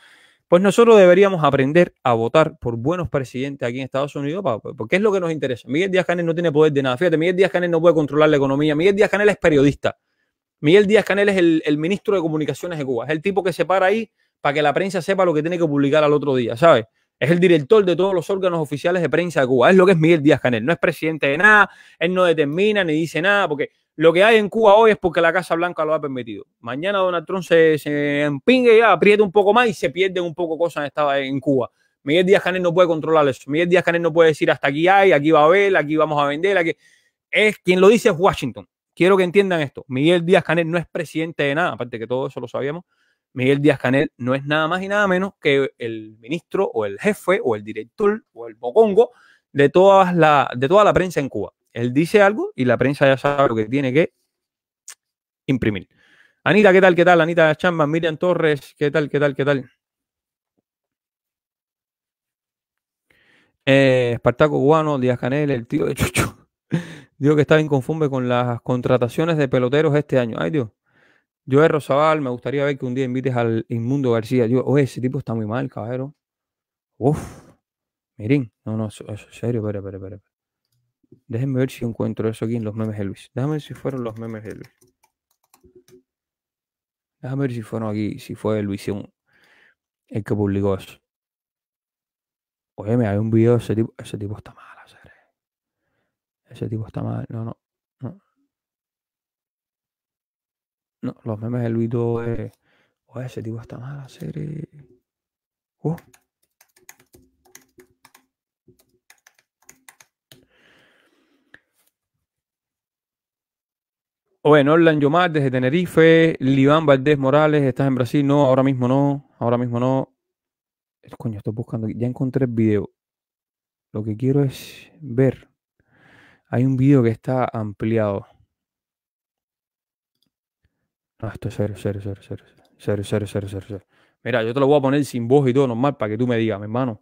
pues nosotros deberíamos aprender a votar por buenos presidentes aquí en Estados Unidos, porque es lo que nos interesa. Miguel Díaz Canel no tiene poder de nada. Fíjate, Miguel Díaz Canel no puede controlar la economía. Miguel Díaz Canel es periodista. Miguel Díaz Canel es el, el ministro de Comunicaciones de Cuba. Es el tipo que se para ahí para que la prensa sepa lo que tiene que publicar al otro día, ¿sabes? Es el director de todos los órganos oficiales de prensa de Cuba. Es lo que es Miguel Díaz Canel. No es presidente de nada, él no determina ni dice nada, porque lo que hay en Cuba hoy es porque la Casa Blanca lo ha permitido. Mañana Donald Trump se, se empingue y aprieta un poco más y se pierden un poco cosas en Cuba. Miguel Díaz Canel no puede controlar eso. Miguel Díaz Canel no puede decir hasta aquí hay, aquí va a haber, aquí vamos a vender. Es, quien lo dice es Washington. Quiero que entiendan esto. Miguel Díaz Canel no es presidente de nada, aparte que todo eso lo sabíamos. Miguel Díaz Canel no es nada más y nada menos que el ministro o el jefe o el director o el mocongo de, de toda la prensa en Cuba. Él dice algo y la prensa ya sabe lo que tiene que imprimir. Anita, ¿qué tal? ¿Qué tal? Anita Chamba, Miriam Torres, ¿qué tal? ¿Qué tal? ¿Qué tal? Eh, Espartaco Cubano, Díaz Canel, el tío de Chucho. Digo que estaba confunde con las contrataciones de peloteros este año. Ay, Dios. Yo de Rosabal, me gustaría ver que un día invites al Inmundo García. Yo, oye, ese tipo está muy mal, caballero. Uf, miren. No, no, eso es serio, espera, espera, espera. Déjenme ver si encuentro eso aquí en los memes de Luis. Déjame ver si fueron los memes de Luis. Déjame ver si fueron aquí, si fue Luis el que publicó eso. Oye, me hay un video, ese tipo, ese tipo está mal, hacer. Eh. Ese tipo está mal. No, no. No, los memes de Luito es. Oye, ese tipo está mal hacer. Bueno, uh. Oye, yo Yomar desde Tenerife, Liván Valdés Morales, ¿estás en Brasil? No, ahora mismo no, ahora mismo no. Eh, coño, estoy buscando, ya encontré el video. Lo que quiero es ver. Hay un video que está ampliado. Ah, esto es cero cero cero cero Mira, yo te lo voy a poner sin voz y todo normal para que tú me digas, mi hermano.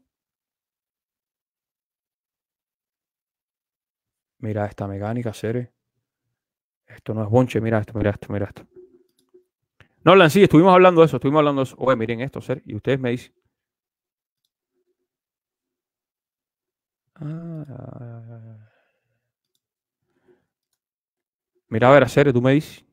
Mira esta mecánica, sere. Esto no es bonche, mira esto, mira esto, mira esto. No, hablan sí, estuvimos hablando de eso, estuvimos hablando de eso. Oye, miren esto, ser, y ustedes me dicen. Ah. mira, a ver, Sere, tú me dices.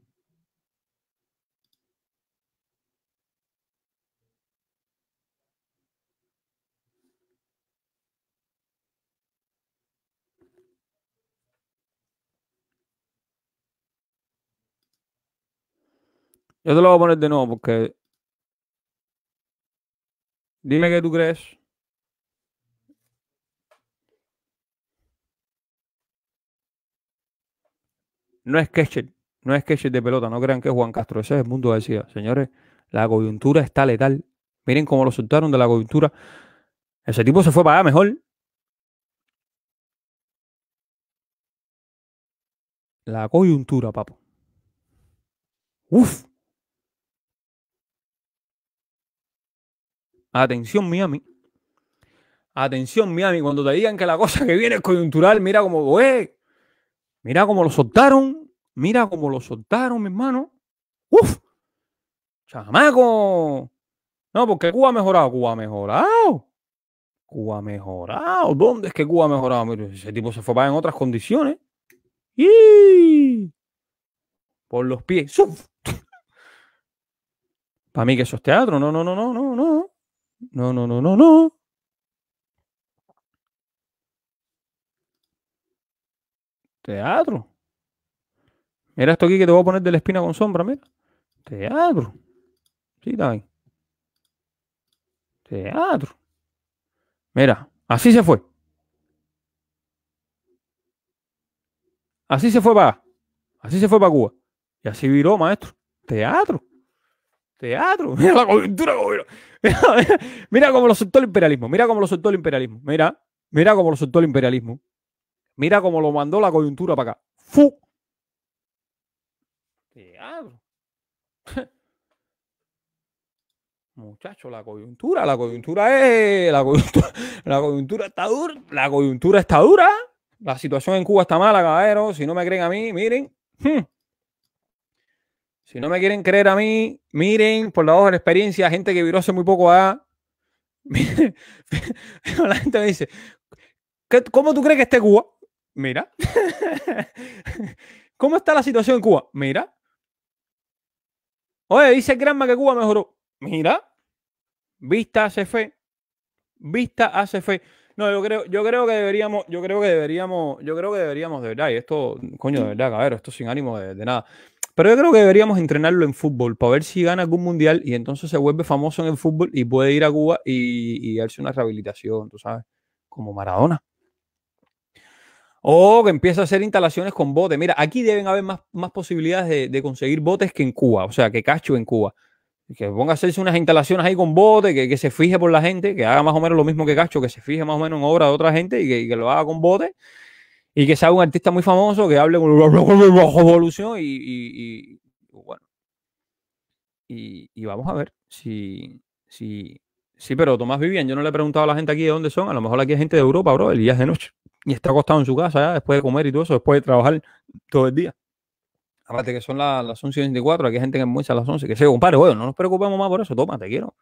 Yo te lo voy a poner de nuevo porque. Dime qué tú crees. No es Ketchel, no es Ketchel de pelota, no crean que es Juan Castro, ese es el mundo decía. Señores, la coyuntura está letal. Miren cómo lo soltaron de la coyuntura. Ese tipo se fue para allá mejor. La coyuntura, papo. Uf. Atención, Miami. Atención, Miami. Cuando te digan que la cosa que viene es coyuntural, mira cómo, mira cómo lo soltaron. Mira cómo lo soltaron, mi hermano. ¡Uf! ¡Chamaco! No, porque Cuba ha mejorado. Cuba ha mejorado. Cuba ha mejorado. ¿Dónde es que Cuba ha mejorado? ese tipo se fue para en otras condiciones. ¡Y! Por los pies. ¡Suf! Para mí que eso es teatro. No, no, no, no, no, no. No, no, no, no, no. Teatro. Mira esto aquí que te voy a poner de la espina con sombra, mira. Teatro. Sí, también. Teatro. Mira, así se fue. Así se fue para. Así se fue para Cuba. Y así viró, maestro. Teatro. Teatro. Mira la mira cómo lo soltó el imperialismo, mira cómo lo soltó el imperialismo, mira, mira cómo lo soltó el imperialismo, mira cómo lo mandó la coyuntura para acá. ¡Fu! Muchacho, la coyuntura, la coyuntura es. La coyuntura, está dura. La coyuntura está dura. La situación en Cuba está mala, caballero. Si no me creen a mí, miren. Hmm. Si no me quieren creer a mí, miren por la hoja de la experiencia, gente que viró hace muy poco a... la gente me dice, ¿cómo tú crees que esté Cuba? Mira. ¿Cómo está la situación en Cuba? Mira. Oye, dice Granma que Cuba mejoró. Mira. Vista hace fe. Vista hace fe. No, yo creo, yo creo que deberíamos, yo creo que deberíamos, yo creo que deberíamos de verdad, y esto, coño, de verdad, cabrón, esto sin ánimo de nada. Pero yo creo que deberíamos entrenarlo en fútbol para ver si gana algún mundial y entonces se vuelve famoso en el fútbol y puede ir a Cuba y, y darse una rehabilitación, tú sabes, como Maradona. O que empieza a hacer instalaciones con botes. Mira, aquí deben haber más, posibilidades de, conseguir botes que en Cuba, o sea, que cacho en Cuba. Que ponga a hacerse unas instalaciones ahí con botes, que, que, se fije por la gente, que haga más o menos lo mismo que cacho, que se fije más o menos en obra de otra gente y que, y que lo haga con botes y que sea un artista muy famoso que hable con evolución y, y, y bueno. Y, vamos a ver si, si. Sí, pero Tomás Vivian, yo no le he preguntado a la gente aquí de dónde son. A lo mejor aquí hay gente de Europa, bro, el día es de noche. Y está acostado en su casa ya, después de comer y todo eso, después de trabajar todo el día. Aparte que son las, y 24. aquí hay gente que muy a las 11, que se compadre, bueno, no nos preocupemos más por eso, toma, te quiero.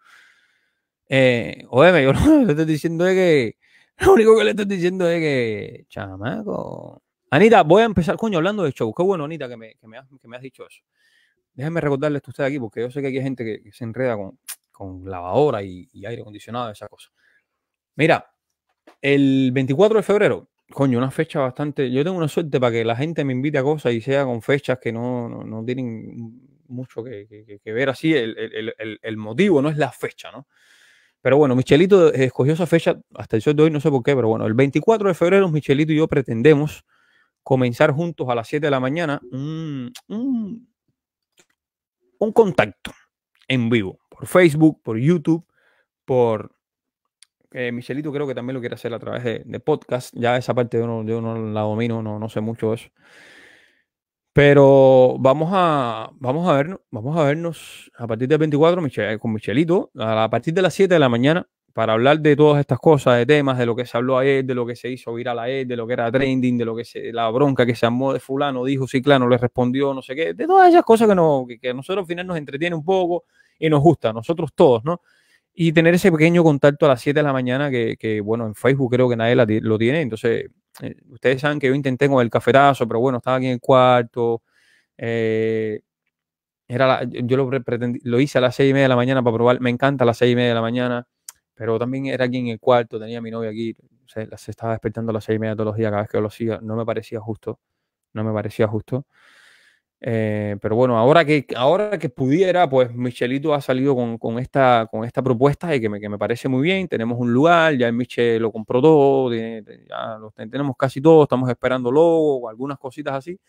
Eh, yo no estoy diciendo que, Lo único que le estoy diciendo es que, chamaco. Anita, voy a empezar, coño, hablando de show. Qué bueno, Anita, que me, que me, has, dicho eso. Déjenme recordarles a ustedes aquí, porque yo sé que hay gente que, se enreda con, con lavadora y, aire acondicionado, esas cosas. Mira, el 24 de febrero, coño, una fecha bastante. Yo tengo una suerte para que la gente me invite a cosas y sea con fechas que no, no, tienen mucho que, ver así. El, el, el, el motivo no es la fecha, ¿no? Pero bueno, Michelito eh, escogió esa fecha hasta el sol de hoy, no sé por qué, pero bueno, el 24 de febrero Michelito y yo pretendemos comenzar juntos a las 7 de la mañana un, contacto en vivo por Facebook, por YouTube, por... Eh, Michelito creo que también lo quiere hacer a través de, podcast. Ya esa parte yo no, la domino, no, no sé mucho de eso. Pero vamos a, vamos a vernos, vamos a vernos a partir del 24 con Michelito, a partir de las 7 de la mañana, para hablar de todas estas cosas, de temas, de lo que se habló ayer, de lo que se hizo viral ayer, de lo que era trending, de lo que se, la bronca que se armó de fulano, dijo ciclano, le respondió, no sé qué, de todas esas cosas que, no, que, a nosotros al final nos entretiene un poco y nos gusta, nosotros todos, ¿no? Y tener ese pequeño contacto a las 7 de la mañana que, bueno, en Facebook creo que nadie lo tiene, entonces eh, ustedes saben que yo intenté con el cafetazo, pero bueno, estaba aquí en el cuarto. Eh, era yo lo, hice a las seis y media de la mañana para probar. Me encanta a las seis y media de la mañana, pero también era aquí en el cuarto, tenía a mi novia aquí. Se, estaba despertando a las seis y media todos los días cada vez que lo hacía. No me parecía justo. No me parecía justo. Eh, pero bueno, ahora que, ahora que pudiera, pues Michelito ha salido con, con esta, con esta propuesta y que me, que me, parece muy bien. Tenemos un lugar, ya el Michel lo compró todo, ya lo tenemos casi todo, estamos esperando logo algunas cositas así.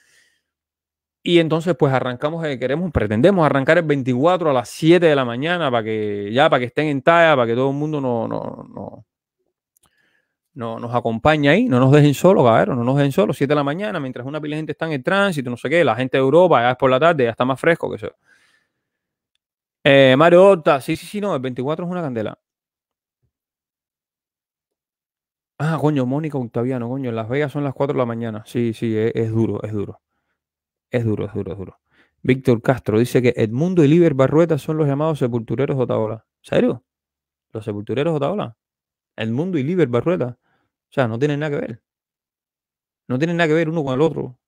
Y entonces, pues arrancamos, eh, queremos, pretendemos arrancar el 24 a las 7 de la mañana para que ya, para que estén en talla, para que todo el mundo no, no, no, nos acompaña ahí, no nos dejen solos, cabrón, no nos dejen solos, 7 de la mañana, mientras una pila de gente está en el tránsito, no sé qué, la gente de Europa, ya es por la tarde, ya está más fresco que eso. Eh, Mario Horta, sí, sí, sí, no, el 24 es una candela. Ah, coño, Mónica Octaviano, coño, en Las Vegas son las 4 de la mañana. Sí, sí, e, es, duro, es duro. Es duro, es duro, es duro. Víctor Castro dice que Edmundo y Liber Barrueta son los llamados sepultureros de Otaola. ¿Serio? ¿Los sepultureros de Edmundo y Liber Barrueta. O sea, no tienen nada que ver. No tienen nada que ver uno con el otro.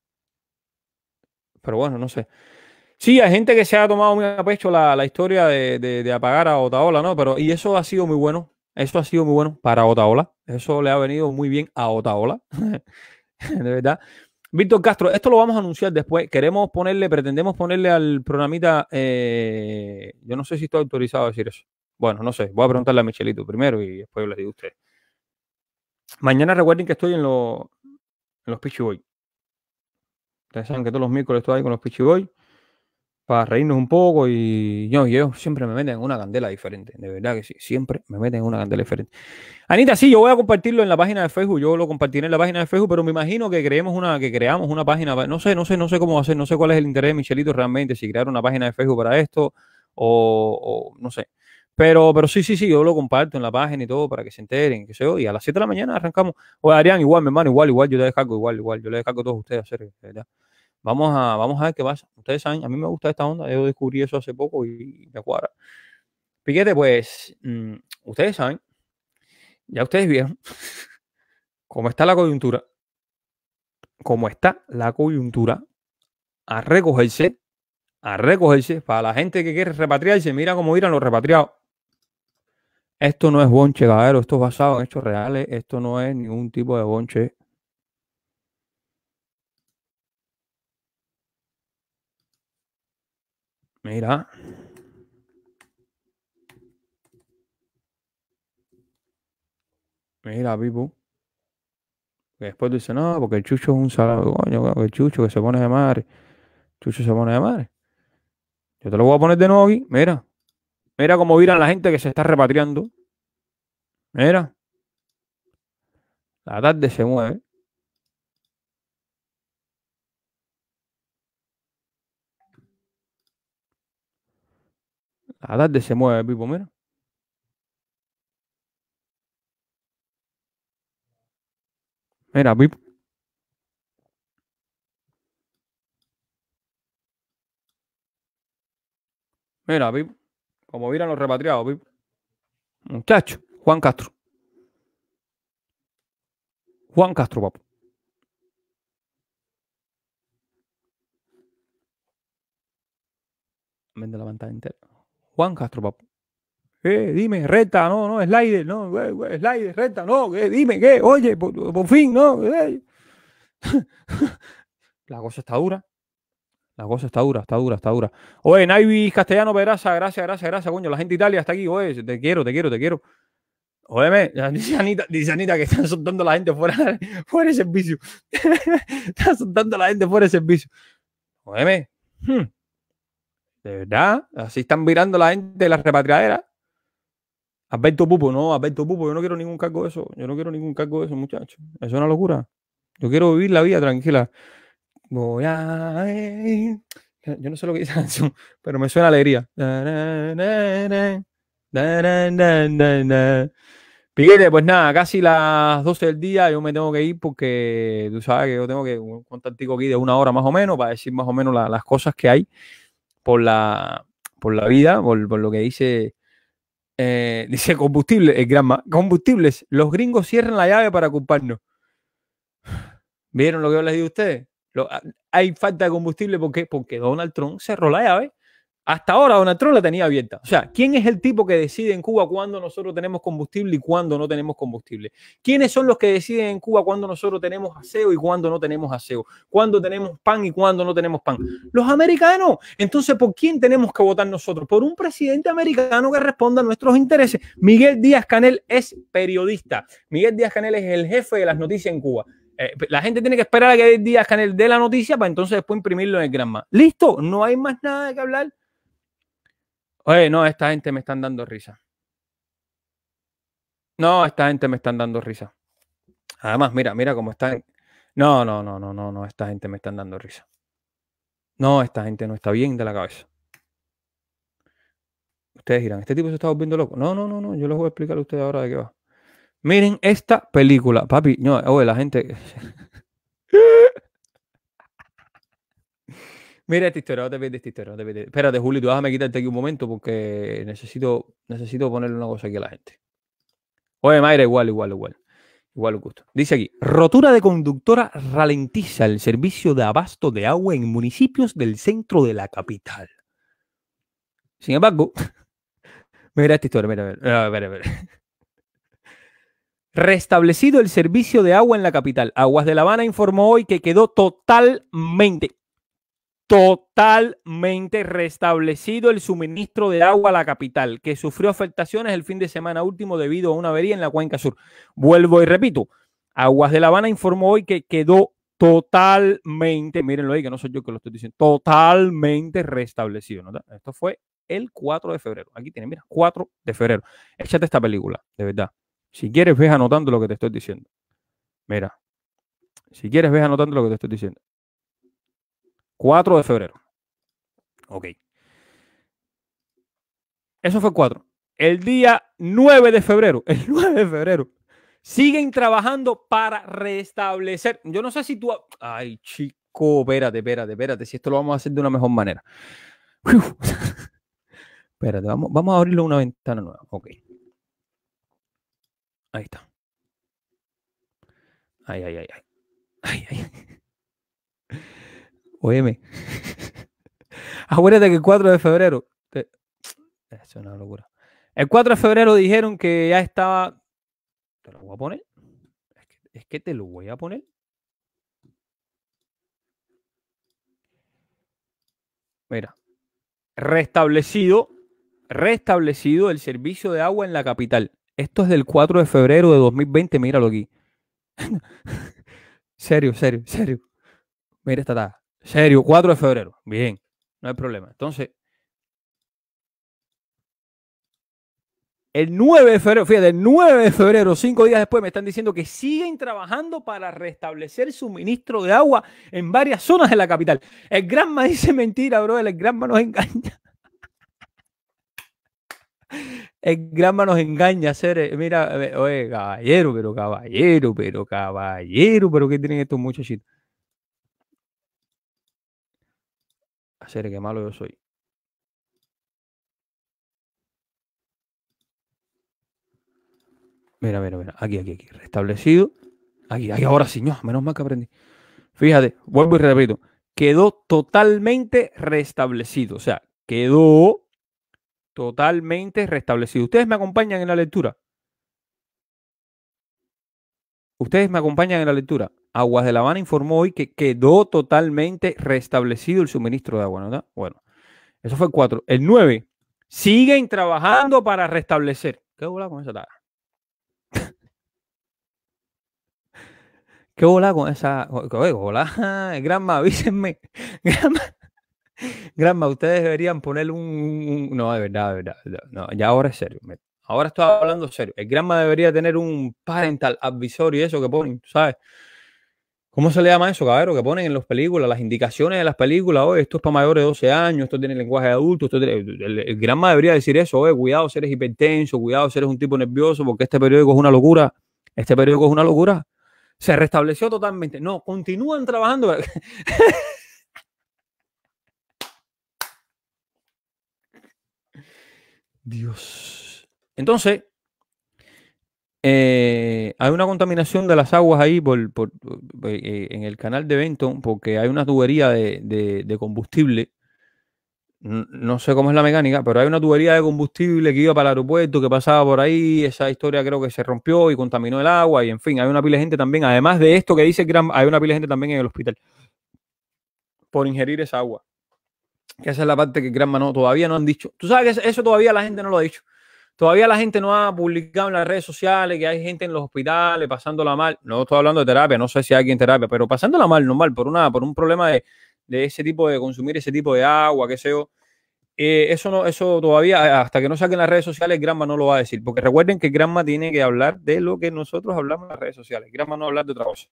Pero bueno, no sé. Sí, hay gente que se ha tomado muy a pecho la, la historia de, apagar a Otaola, ¿no? Pero, y eso ha sido muy bueno. Eso ha sido muy bueno para Otaola. Eso le ha venido muy bien a Otaola. de verdad. Víctor Castro, esto lo vamos a anunciar después. Queremos ponerle, pretendemos ponerle al programita. Eh, yo no sé si estoy autorizado a decir eso. Bueno, no sé. Voy a preguntarle a Michelito primero y después le digo a usted. Mañana recuerden que estoy en, los en los Ustedes saben que todos los miércoles estoy ahí con los pitchy para reírnos un poco y yo, yo siempre me meten en una candela diferente, de verdad que sí, siempre me meten en una candela diferente. Anita, sí, yo voy a compartirlo en la página de Facebook, yo lo compartiré en la página de Facebook, pero me imagino que creemos una, que creamos una página, no sé, no sé, no sé cómo hacer, no sé cuál es el interés de Michelito realmente, si crear una página de Facebook para esto o no sé. Pero, pero sí, sí, sí, yo lo comparto en la página y todo para que se enteren, que se Y a las 7 de la mañana arrancamos. O Adrián, igual, mi hermano, igual, igual, yo te descargo igual, igual. Yo le descargo a todos ustedes, Vamos a, vamos a ver qué pasa. Ustedes saben, a mí me gusta esta onda. Yo descubrí eso hace poco y me cuadra. Piquete, pues, mm, ustedes saben, ya ustedes vieron cómo está la coyuntura. Cómo está la coyuntura a recogerse, a recogerse para la gente que quiere repatriarse. Mira cómo irán los repatriados esto no es bonche, caballero. Esto es basado en hechos reales. Esto no es ningún tipo de bonche. Mira. Mira, Pipo. Después dice, no, porque el chucho es un salado. el chucho que se pone de madre. El chucho se pone de madre. Yo te lo voy a poner de nuevo aquí. Mira. Mira cómo miran la gente que se está repatriando. Mira. La tarde se mueve. La tarde se mueve, Pipo, mira. Mira, Pipo. Mira, Pipo. Como miran los repatriados, Muchacho, Juan Castro. Juan Castro, papu. Vende la pantalla entera. Juan Castro, papu. Eh, dime, recta, no, no, slider, no, eh, eh, slider, recta, no, eh, dime, ¿qué? Oye, por, fin, no. la cosa está dura. La cosa está dura, está dura, está dura. Oye, Naivis Castellano Pedraza, gracias, gracias, gracias, coño. La gente de Italia está aquí, oye, te quiero, te quiero, te quiero. Óyeme, dice Anita, que están soltando a la gente fuera, de servicio. están soltando a la gente fuera de servicio. Óyeme, hmm. de verdad, así están virando la gente de la repatriadera. Alberto Pupo, no, Alberto Pupo, yo no quiero ningún cargo de eso. Yo no quiero ningún cargo de eso, muchacho. Eso es una locura. Yo quiero vivir la vida tranquila. Voy a... Yo no sé lo que dice pero me suena alegría. Piquete, pues nada, casi las 12 del día yo me tengo que ir porque tú sabes que yo tengo que un contactico aquí de una hora más o menos para decir más o menos las cosas que hay por la, por la vida, por, lo que dice, eh, dice combustible, el combustibles, los gringos cierran la llave para culparnos. ¿Vieron lo que yo les digo a ustedes? Ah, hay falta de combustible porque, porque Donald Trump cerró la llave. Hasta ahora Donald Trump la tenía abierta. O sea, ¿quién es el tipo que decide en Cuba cuándo nosotros tenemos combustible y cuándo no tenemos combustible? ¿Quiénes son los que deciden en Cuba cuándo nosotros tenemos aseo y cuándo no tenemos aseo? ¿Cuándo tenemos pan y cuándo no tenemos pan? Los americanos. Entonces, ¿por quién tenemos que votar nosotros? Por un presidente americano que responda a nuestros intereses. Miguel Díaz Canel es periodista. Miguel Díaz Canel es el jefe de las noticias en Cuba. Eh, la gente tiene que esperar a que Díaz Canel dé la noticia para entonces después imprimirlo en el Granma. Listo, no hay más nada de que hablar. Oye, no, esta gente me están dando risa. No, esta gente me están dando risa. Además, mira, mira cómo están. No, no, no, no, no, no, esta gente me están dando risa. No, esta gente no está bien de la cabeza. Ustedes dirán, este tipo se está volviendo loco. No, no, no, no, yo les voy a explicar a ustedes ahora de qué va. Miren esta película, papi. No, oye, la gente. Mira esta historia, no te esta historia. te Espérate, Juli, tú déjame quitarte aquí un momento porque necesito, necesito ponerle una cosa aquí a la gente. Oye, Mayra, igual, igual, igual. Igual gusto. Dice aquí, rotura de conductora ralentiza el servicio de abasto de agua en municipios del centro de la capital. Sin embargo, mira esta historia, mira, mira, mira, mira restablecido el servicio de agua en la capital. Aguas de La Habana informó hoy que quedó totalmente, totalmente restablecido el suministro de agua a la capital, que sufrió afectaciones el fin de semana último debido a una avería en la cuenca sur. Vuelvo y repito, Aguas de La Habana informó hoy que quedó totalmente, mírenlo ahí, que no soy yo que lo estoy diciendo, totalmente restablecido. Esto fue el 4 de febrero. Aquí tienen, mira, 4 de febrero. Échate esta película, de verdad. Si quieres, ves anotando lo que te estoy diciendo. Mira, si quieres, ves anotando lo que te estoy diciendo. 4 de febrero. Ok. Eso fue 4. El día 9 de febrero, el 9 de febrero, siguen trabajando para restablecer. Yo no sé si tú. Ay, chico, espérate, espérate, espérate. Si esto lo vamos a hacer de una mejor manera. espérate, vamos, vamos a abrirle una ventana nueva. Ok. Ahí está. Ay, ay, ay, ay. Ay, ay. Óyeme. Acuérdate que el 4 de febrero. Es una locura. El 4 de febrero dijeron que ya estaba. Te lo voy a poner. Es que, es que te lo voy a poner. Mira. Restablecido. Restablecido el servicio de agua en la capital. Esto es del 4 de febrero de 2020, míralo aquí. serio, serio, serio. Mira esta taza. Serio, 4 de febrero. Bien, no hay problema. Entonces, El 9 de febrero, fíjate, el 9 de febrero, cinco días después, me están diciendo que siguen trabajando para restablecer suministro de agua en varias zonas de la capital. El Granma dice mentira, bro. El Granma nos engaña. El grama nos engaña, Cere. Eh, mira, oye, caballero, pero caballero, pero caballero, pero ¿qué tienen estos muchachitos? Cere, qué malo yo soy. Mira, mira, mira. Aquí, aquí, aquí. Restablecido. Aquí, aquí, ahora sí. No, menos mal que aprendí. Fíjate, vuelvo y repito. Quedó totalmente restablecido. O sea, quedó totalmente restablecido. Ustedes me acompañan en la lectura. Ustedes me acompañan en la lectura. Aguas de La Habana informó hoy que quedó totalmente restablecido el suministro de agua, ¿no? Bueno, eso fue el 4. El 9, siguen trabajando para restablecer. ¿Qué bola con esa ¿Qué hola con esa? ¿Qué hola, Granma, avísenme. Granma, Granma, ustedes deberían poner un, No, de verdad, de verdad. No, ya ahora es serio. Ahora estoy hablando serio. El Granma debería tener un parental advisor y eso que ponen, ¿sabes? ¿Cómo se le llama eso, cabrón? Que ponen en las películas, las indicaciones de las películas, oye, esto es para mayores de 12 años, esto tiene lenguaje de adulto, el, Granma debería decir eso, oye, cuidado si eres hipertenso, cuidado si eres un tipo nervioso, porque este periódico es una locura, este periódico es una locura. Se restableció totalmente. No, continúan trabajando. Dios. Entonces, eh, hay una contaminación de las aguas ahí eh, eh, en el canal de Benton porque hay una tubería de, combustible. No, no sé cómo es la mecánica, pero hay una tubería de combustible que iba para el aeropuerto, que pasaba por ahí, esa historia creo que se rompió y contaminó el agua, y en fin, hay una pila de gente también, además de esto que dice que hay una pila de gente también en el hospital por ingerir esa agua que esa es la parte que Granma no, todavía no han dicho. Tú sabes que eso todavía la gente no lo ha dicho. Todavía la gente no ha publicado en las redes sociales que hay gente en los hospitales pasándola mal. No estoy hablando de terapia, no sé si hay alguien en terapia, pero pasándola mal, normal, por, una, por un problema de, ese tipo de consumir ese tipo de agua, qué sé yo. Eh, eso, no, eso todavía, eh, hasta que no saquen las redes sociales, Granma no lo va a decir. Porque recuerden que Granma tiene que hablar de lo que nosotros hablamos en las redes sociales. Granma no va a hablar de otra cosa.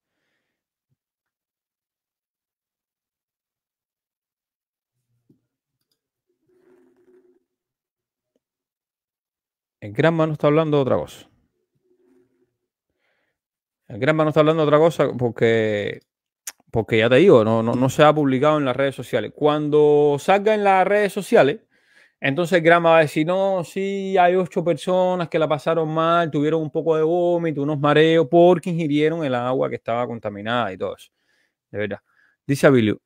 El Granma no está hablando de otra cosa. El Gran no está hablando de otra cosa porque, porque ya te digo, no, no, se ha publicado en las redes sociales. Cuando salga en las redes sociales, entonces Granma va a decir, no, sí, hay ocho personas que la pasaron mal, tuvieron un poco de vómito, unos mareos, porque ingirieron el agua que estaba contaminada y todo eso. De verdad. Dice Abilio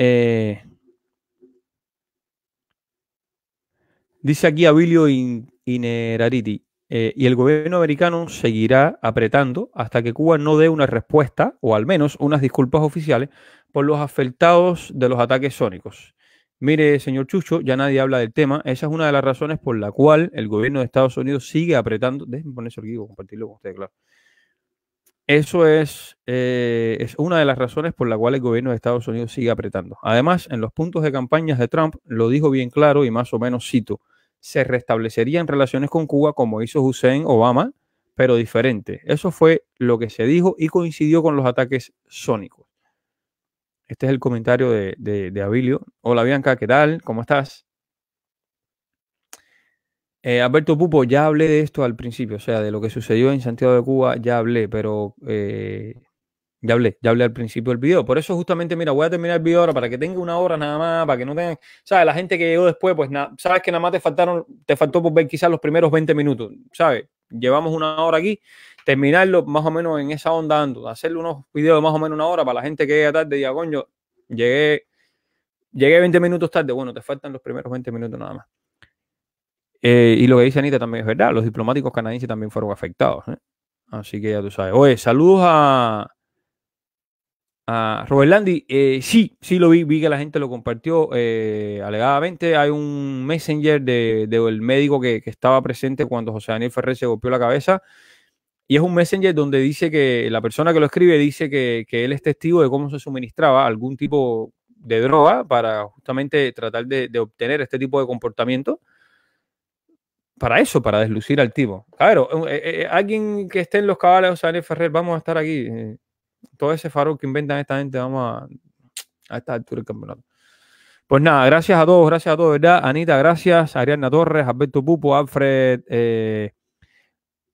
eh, dice aquí Abilio eh, y el gobierno americano seguirá apretando hasta que Cuba no dé una respuesta, o al menos unas disculpas oficiales, por los afectados de los ataques sónicos. Mire, señor Chucho, ya nadie habla del tema. Esa es una de las razones por la cual el gobierno de Estados Unidos sigue apretando. Déjenme poner eso aquí, compartirlo con ustedes, claro. Eso es, eh, es, una de las razones por la cual el gobierno de Estados Unidos sigue apretando. Además, en los puntos de campaña de Trump lo dijo bien claro y más o menos cito se restablecerían relaciones con Cuba como hizo Hussein Obama, pero diferente. Eso fue lo que se dijo y coincidió con los ataques sónicos. Este es el comentario de, de, Abilio. Hola Bianca, ¿qué tal? ¿Cómo estás? Eh, Alberto Pupo, ya hablé de esto al principio, o sea, de lo que sucedió en Santiago de Cuba, ya hablé, pero eh, ya hablé, ya hablé al principio del video. Por eso justamente, mira, voy a terminar el video ahora para que tenga una hora nada más, para que no tengan... ¿Sabes? La gente que llegó después, pues sabes que nada más te faltaron, te faltó por ver quizás los primeros 20 minutos, ¿sabes? Llevamos una hora aquí, terminarlo más o menos en esa onda ando, hacerle unos videos de más o menos una hora para la gente que llega tarde y diga, coño, llegué, llegué 20 minutos tarde. Bueno, te faltan los primeros 20 minutos nada más. Eh, y lo que dice Anita también es verdad, los diplomáticos canadienses también fueron afectados. ¿eh? Así que ya tú sabes. Oye, saludos a... Ah, Robert Landy, eh, sí, sí lo vi, vi que la gente lo compartió. Eh, alegadamente hay un messenger del de, médico que, estaba presente cuando José Daniel Ferrer se golpeó la cabeza. Y es un messenger donde dice que la persona que lo escribe dice que, él es testigo de cómo se suministraba algún tipo de droga para justamente tratar de, obtener este tipo de comportamiento para eso, para deslucir al tipo. Claro, eh, alguien que esté en los cabales de José Daniel Ferrer, vamos a estar aquí todo ese faro que inventan esta gente, vamos a, estar esta altura del campeonato. Pues nada, gracias a todos, gracias a todos, ¿verdad? Anita, gracias. Ariana Torres, Alberto Pupo, Alfred eh,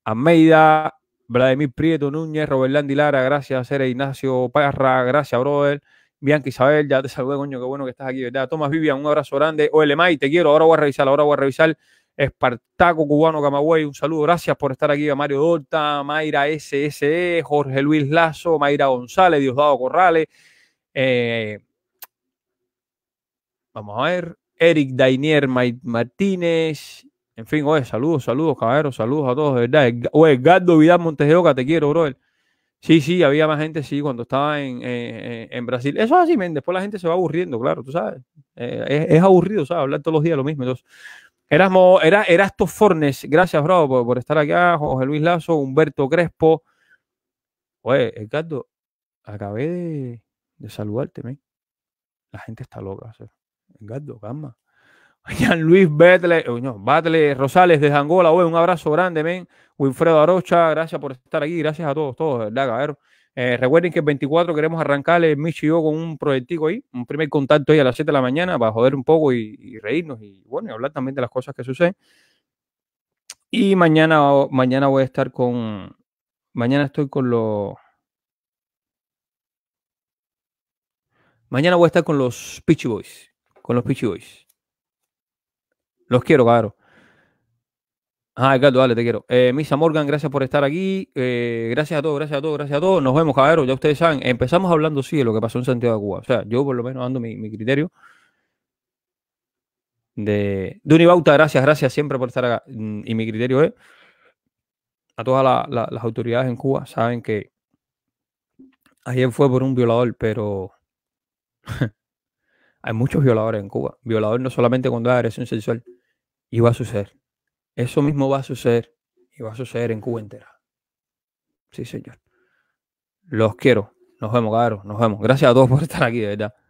Almeida, Vladimir Prieto Núñez, Robert Landi Lara, gracias. Sere Ignacio Parra, gracias, brother. Bianca Isabel, ya te saludé, coño, qué bueno que estás aquí, ¿verdad? Tomás Vivian, un abrazo grande. OLMAI, te quiero, ahora voy a revisar, ahora voy a revisar Espartaco Cubano Camagüey, un saludo, gracias por estar aquí a Mario Dorta, Mayra SSE, Jorge Luis Lazo, Mayra González, Diosdado Corrales. Eh, vamos a ver, Eric Dainier Martínez. En fin, oye, saludos, saludos, caballeros, saludos a todos, de verdad. Oye, Vidal Montejeoca, te quiero, bro, Sí, sí, había más gente, sí, cuando estaba eh, eh, en, Brasil. Eso es así, men, después la gente se va aburriendo, claro, tú sabes. es, es, aburrido, ¿sabes? Hablar todos los días lo mismo. Entonces, Erasmo, era, Erasto Fornes, gracias, bravo, por, estar acá. José Luis Lazo, Humberto Crespo. Oye, Edgardo, acabé de, de saludarte, men La gente está loca. O Edgardo, calma. Jean Luis Batle, eh, no, Batle Rosales de Angola, oye, un abrazo grande, men. Wilfredo Arocha, gracias por estar aquí, gracias a todos, todos, ¿verdad, cabrón? Eh, recuerden que el 24 queremos arrancarle Michi y yo con un proyectico ahí, un primer contacto ahí a las 7 de la mañana para joder un poco y, reírnos y bueno, y hablar también de las cosas que suceden. Y mañana, mañana voy a estar con. Mañana estoy con los. Mañana voy a estar con los Peachy Boys. Con los Peachy Boys. Los quiero, caro. Ah, Edgardo, dale, te quiero. Eh, Misa Morgan, gracias por estar aquí. Eh, gracias a todos, gracias a todos, gracias a todos. Nos vemos, caballeros. Ya ustedes saben, empezamos hablando, sí, de lo que pasó en Santiago de Cuba. O sea, yo por lo menos ando mi, mi criterio. De, de Unibauta, gracias, gracias siempre por estar acá. Mm, y mi criterio es, a todas las autoridades en Cuba saben que ayer fue por un violador, pero hay muchos violadores en Cuba. Violador no solamente cuando hay agresión sexual. iba a suceder. Eso mismo va a suceder y va a suceder en Cuba entera. Sí, señor. Los quiero. Nos vemos, cabrón. Nos vemos. Gracias a todos por estar aquí, de verdad.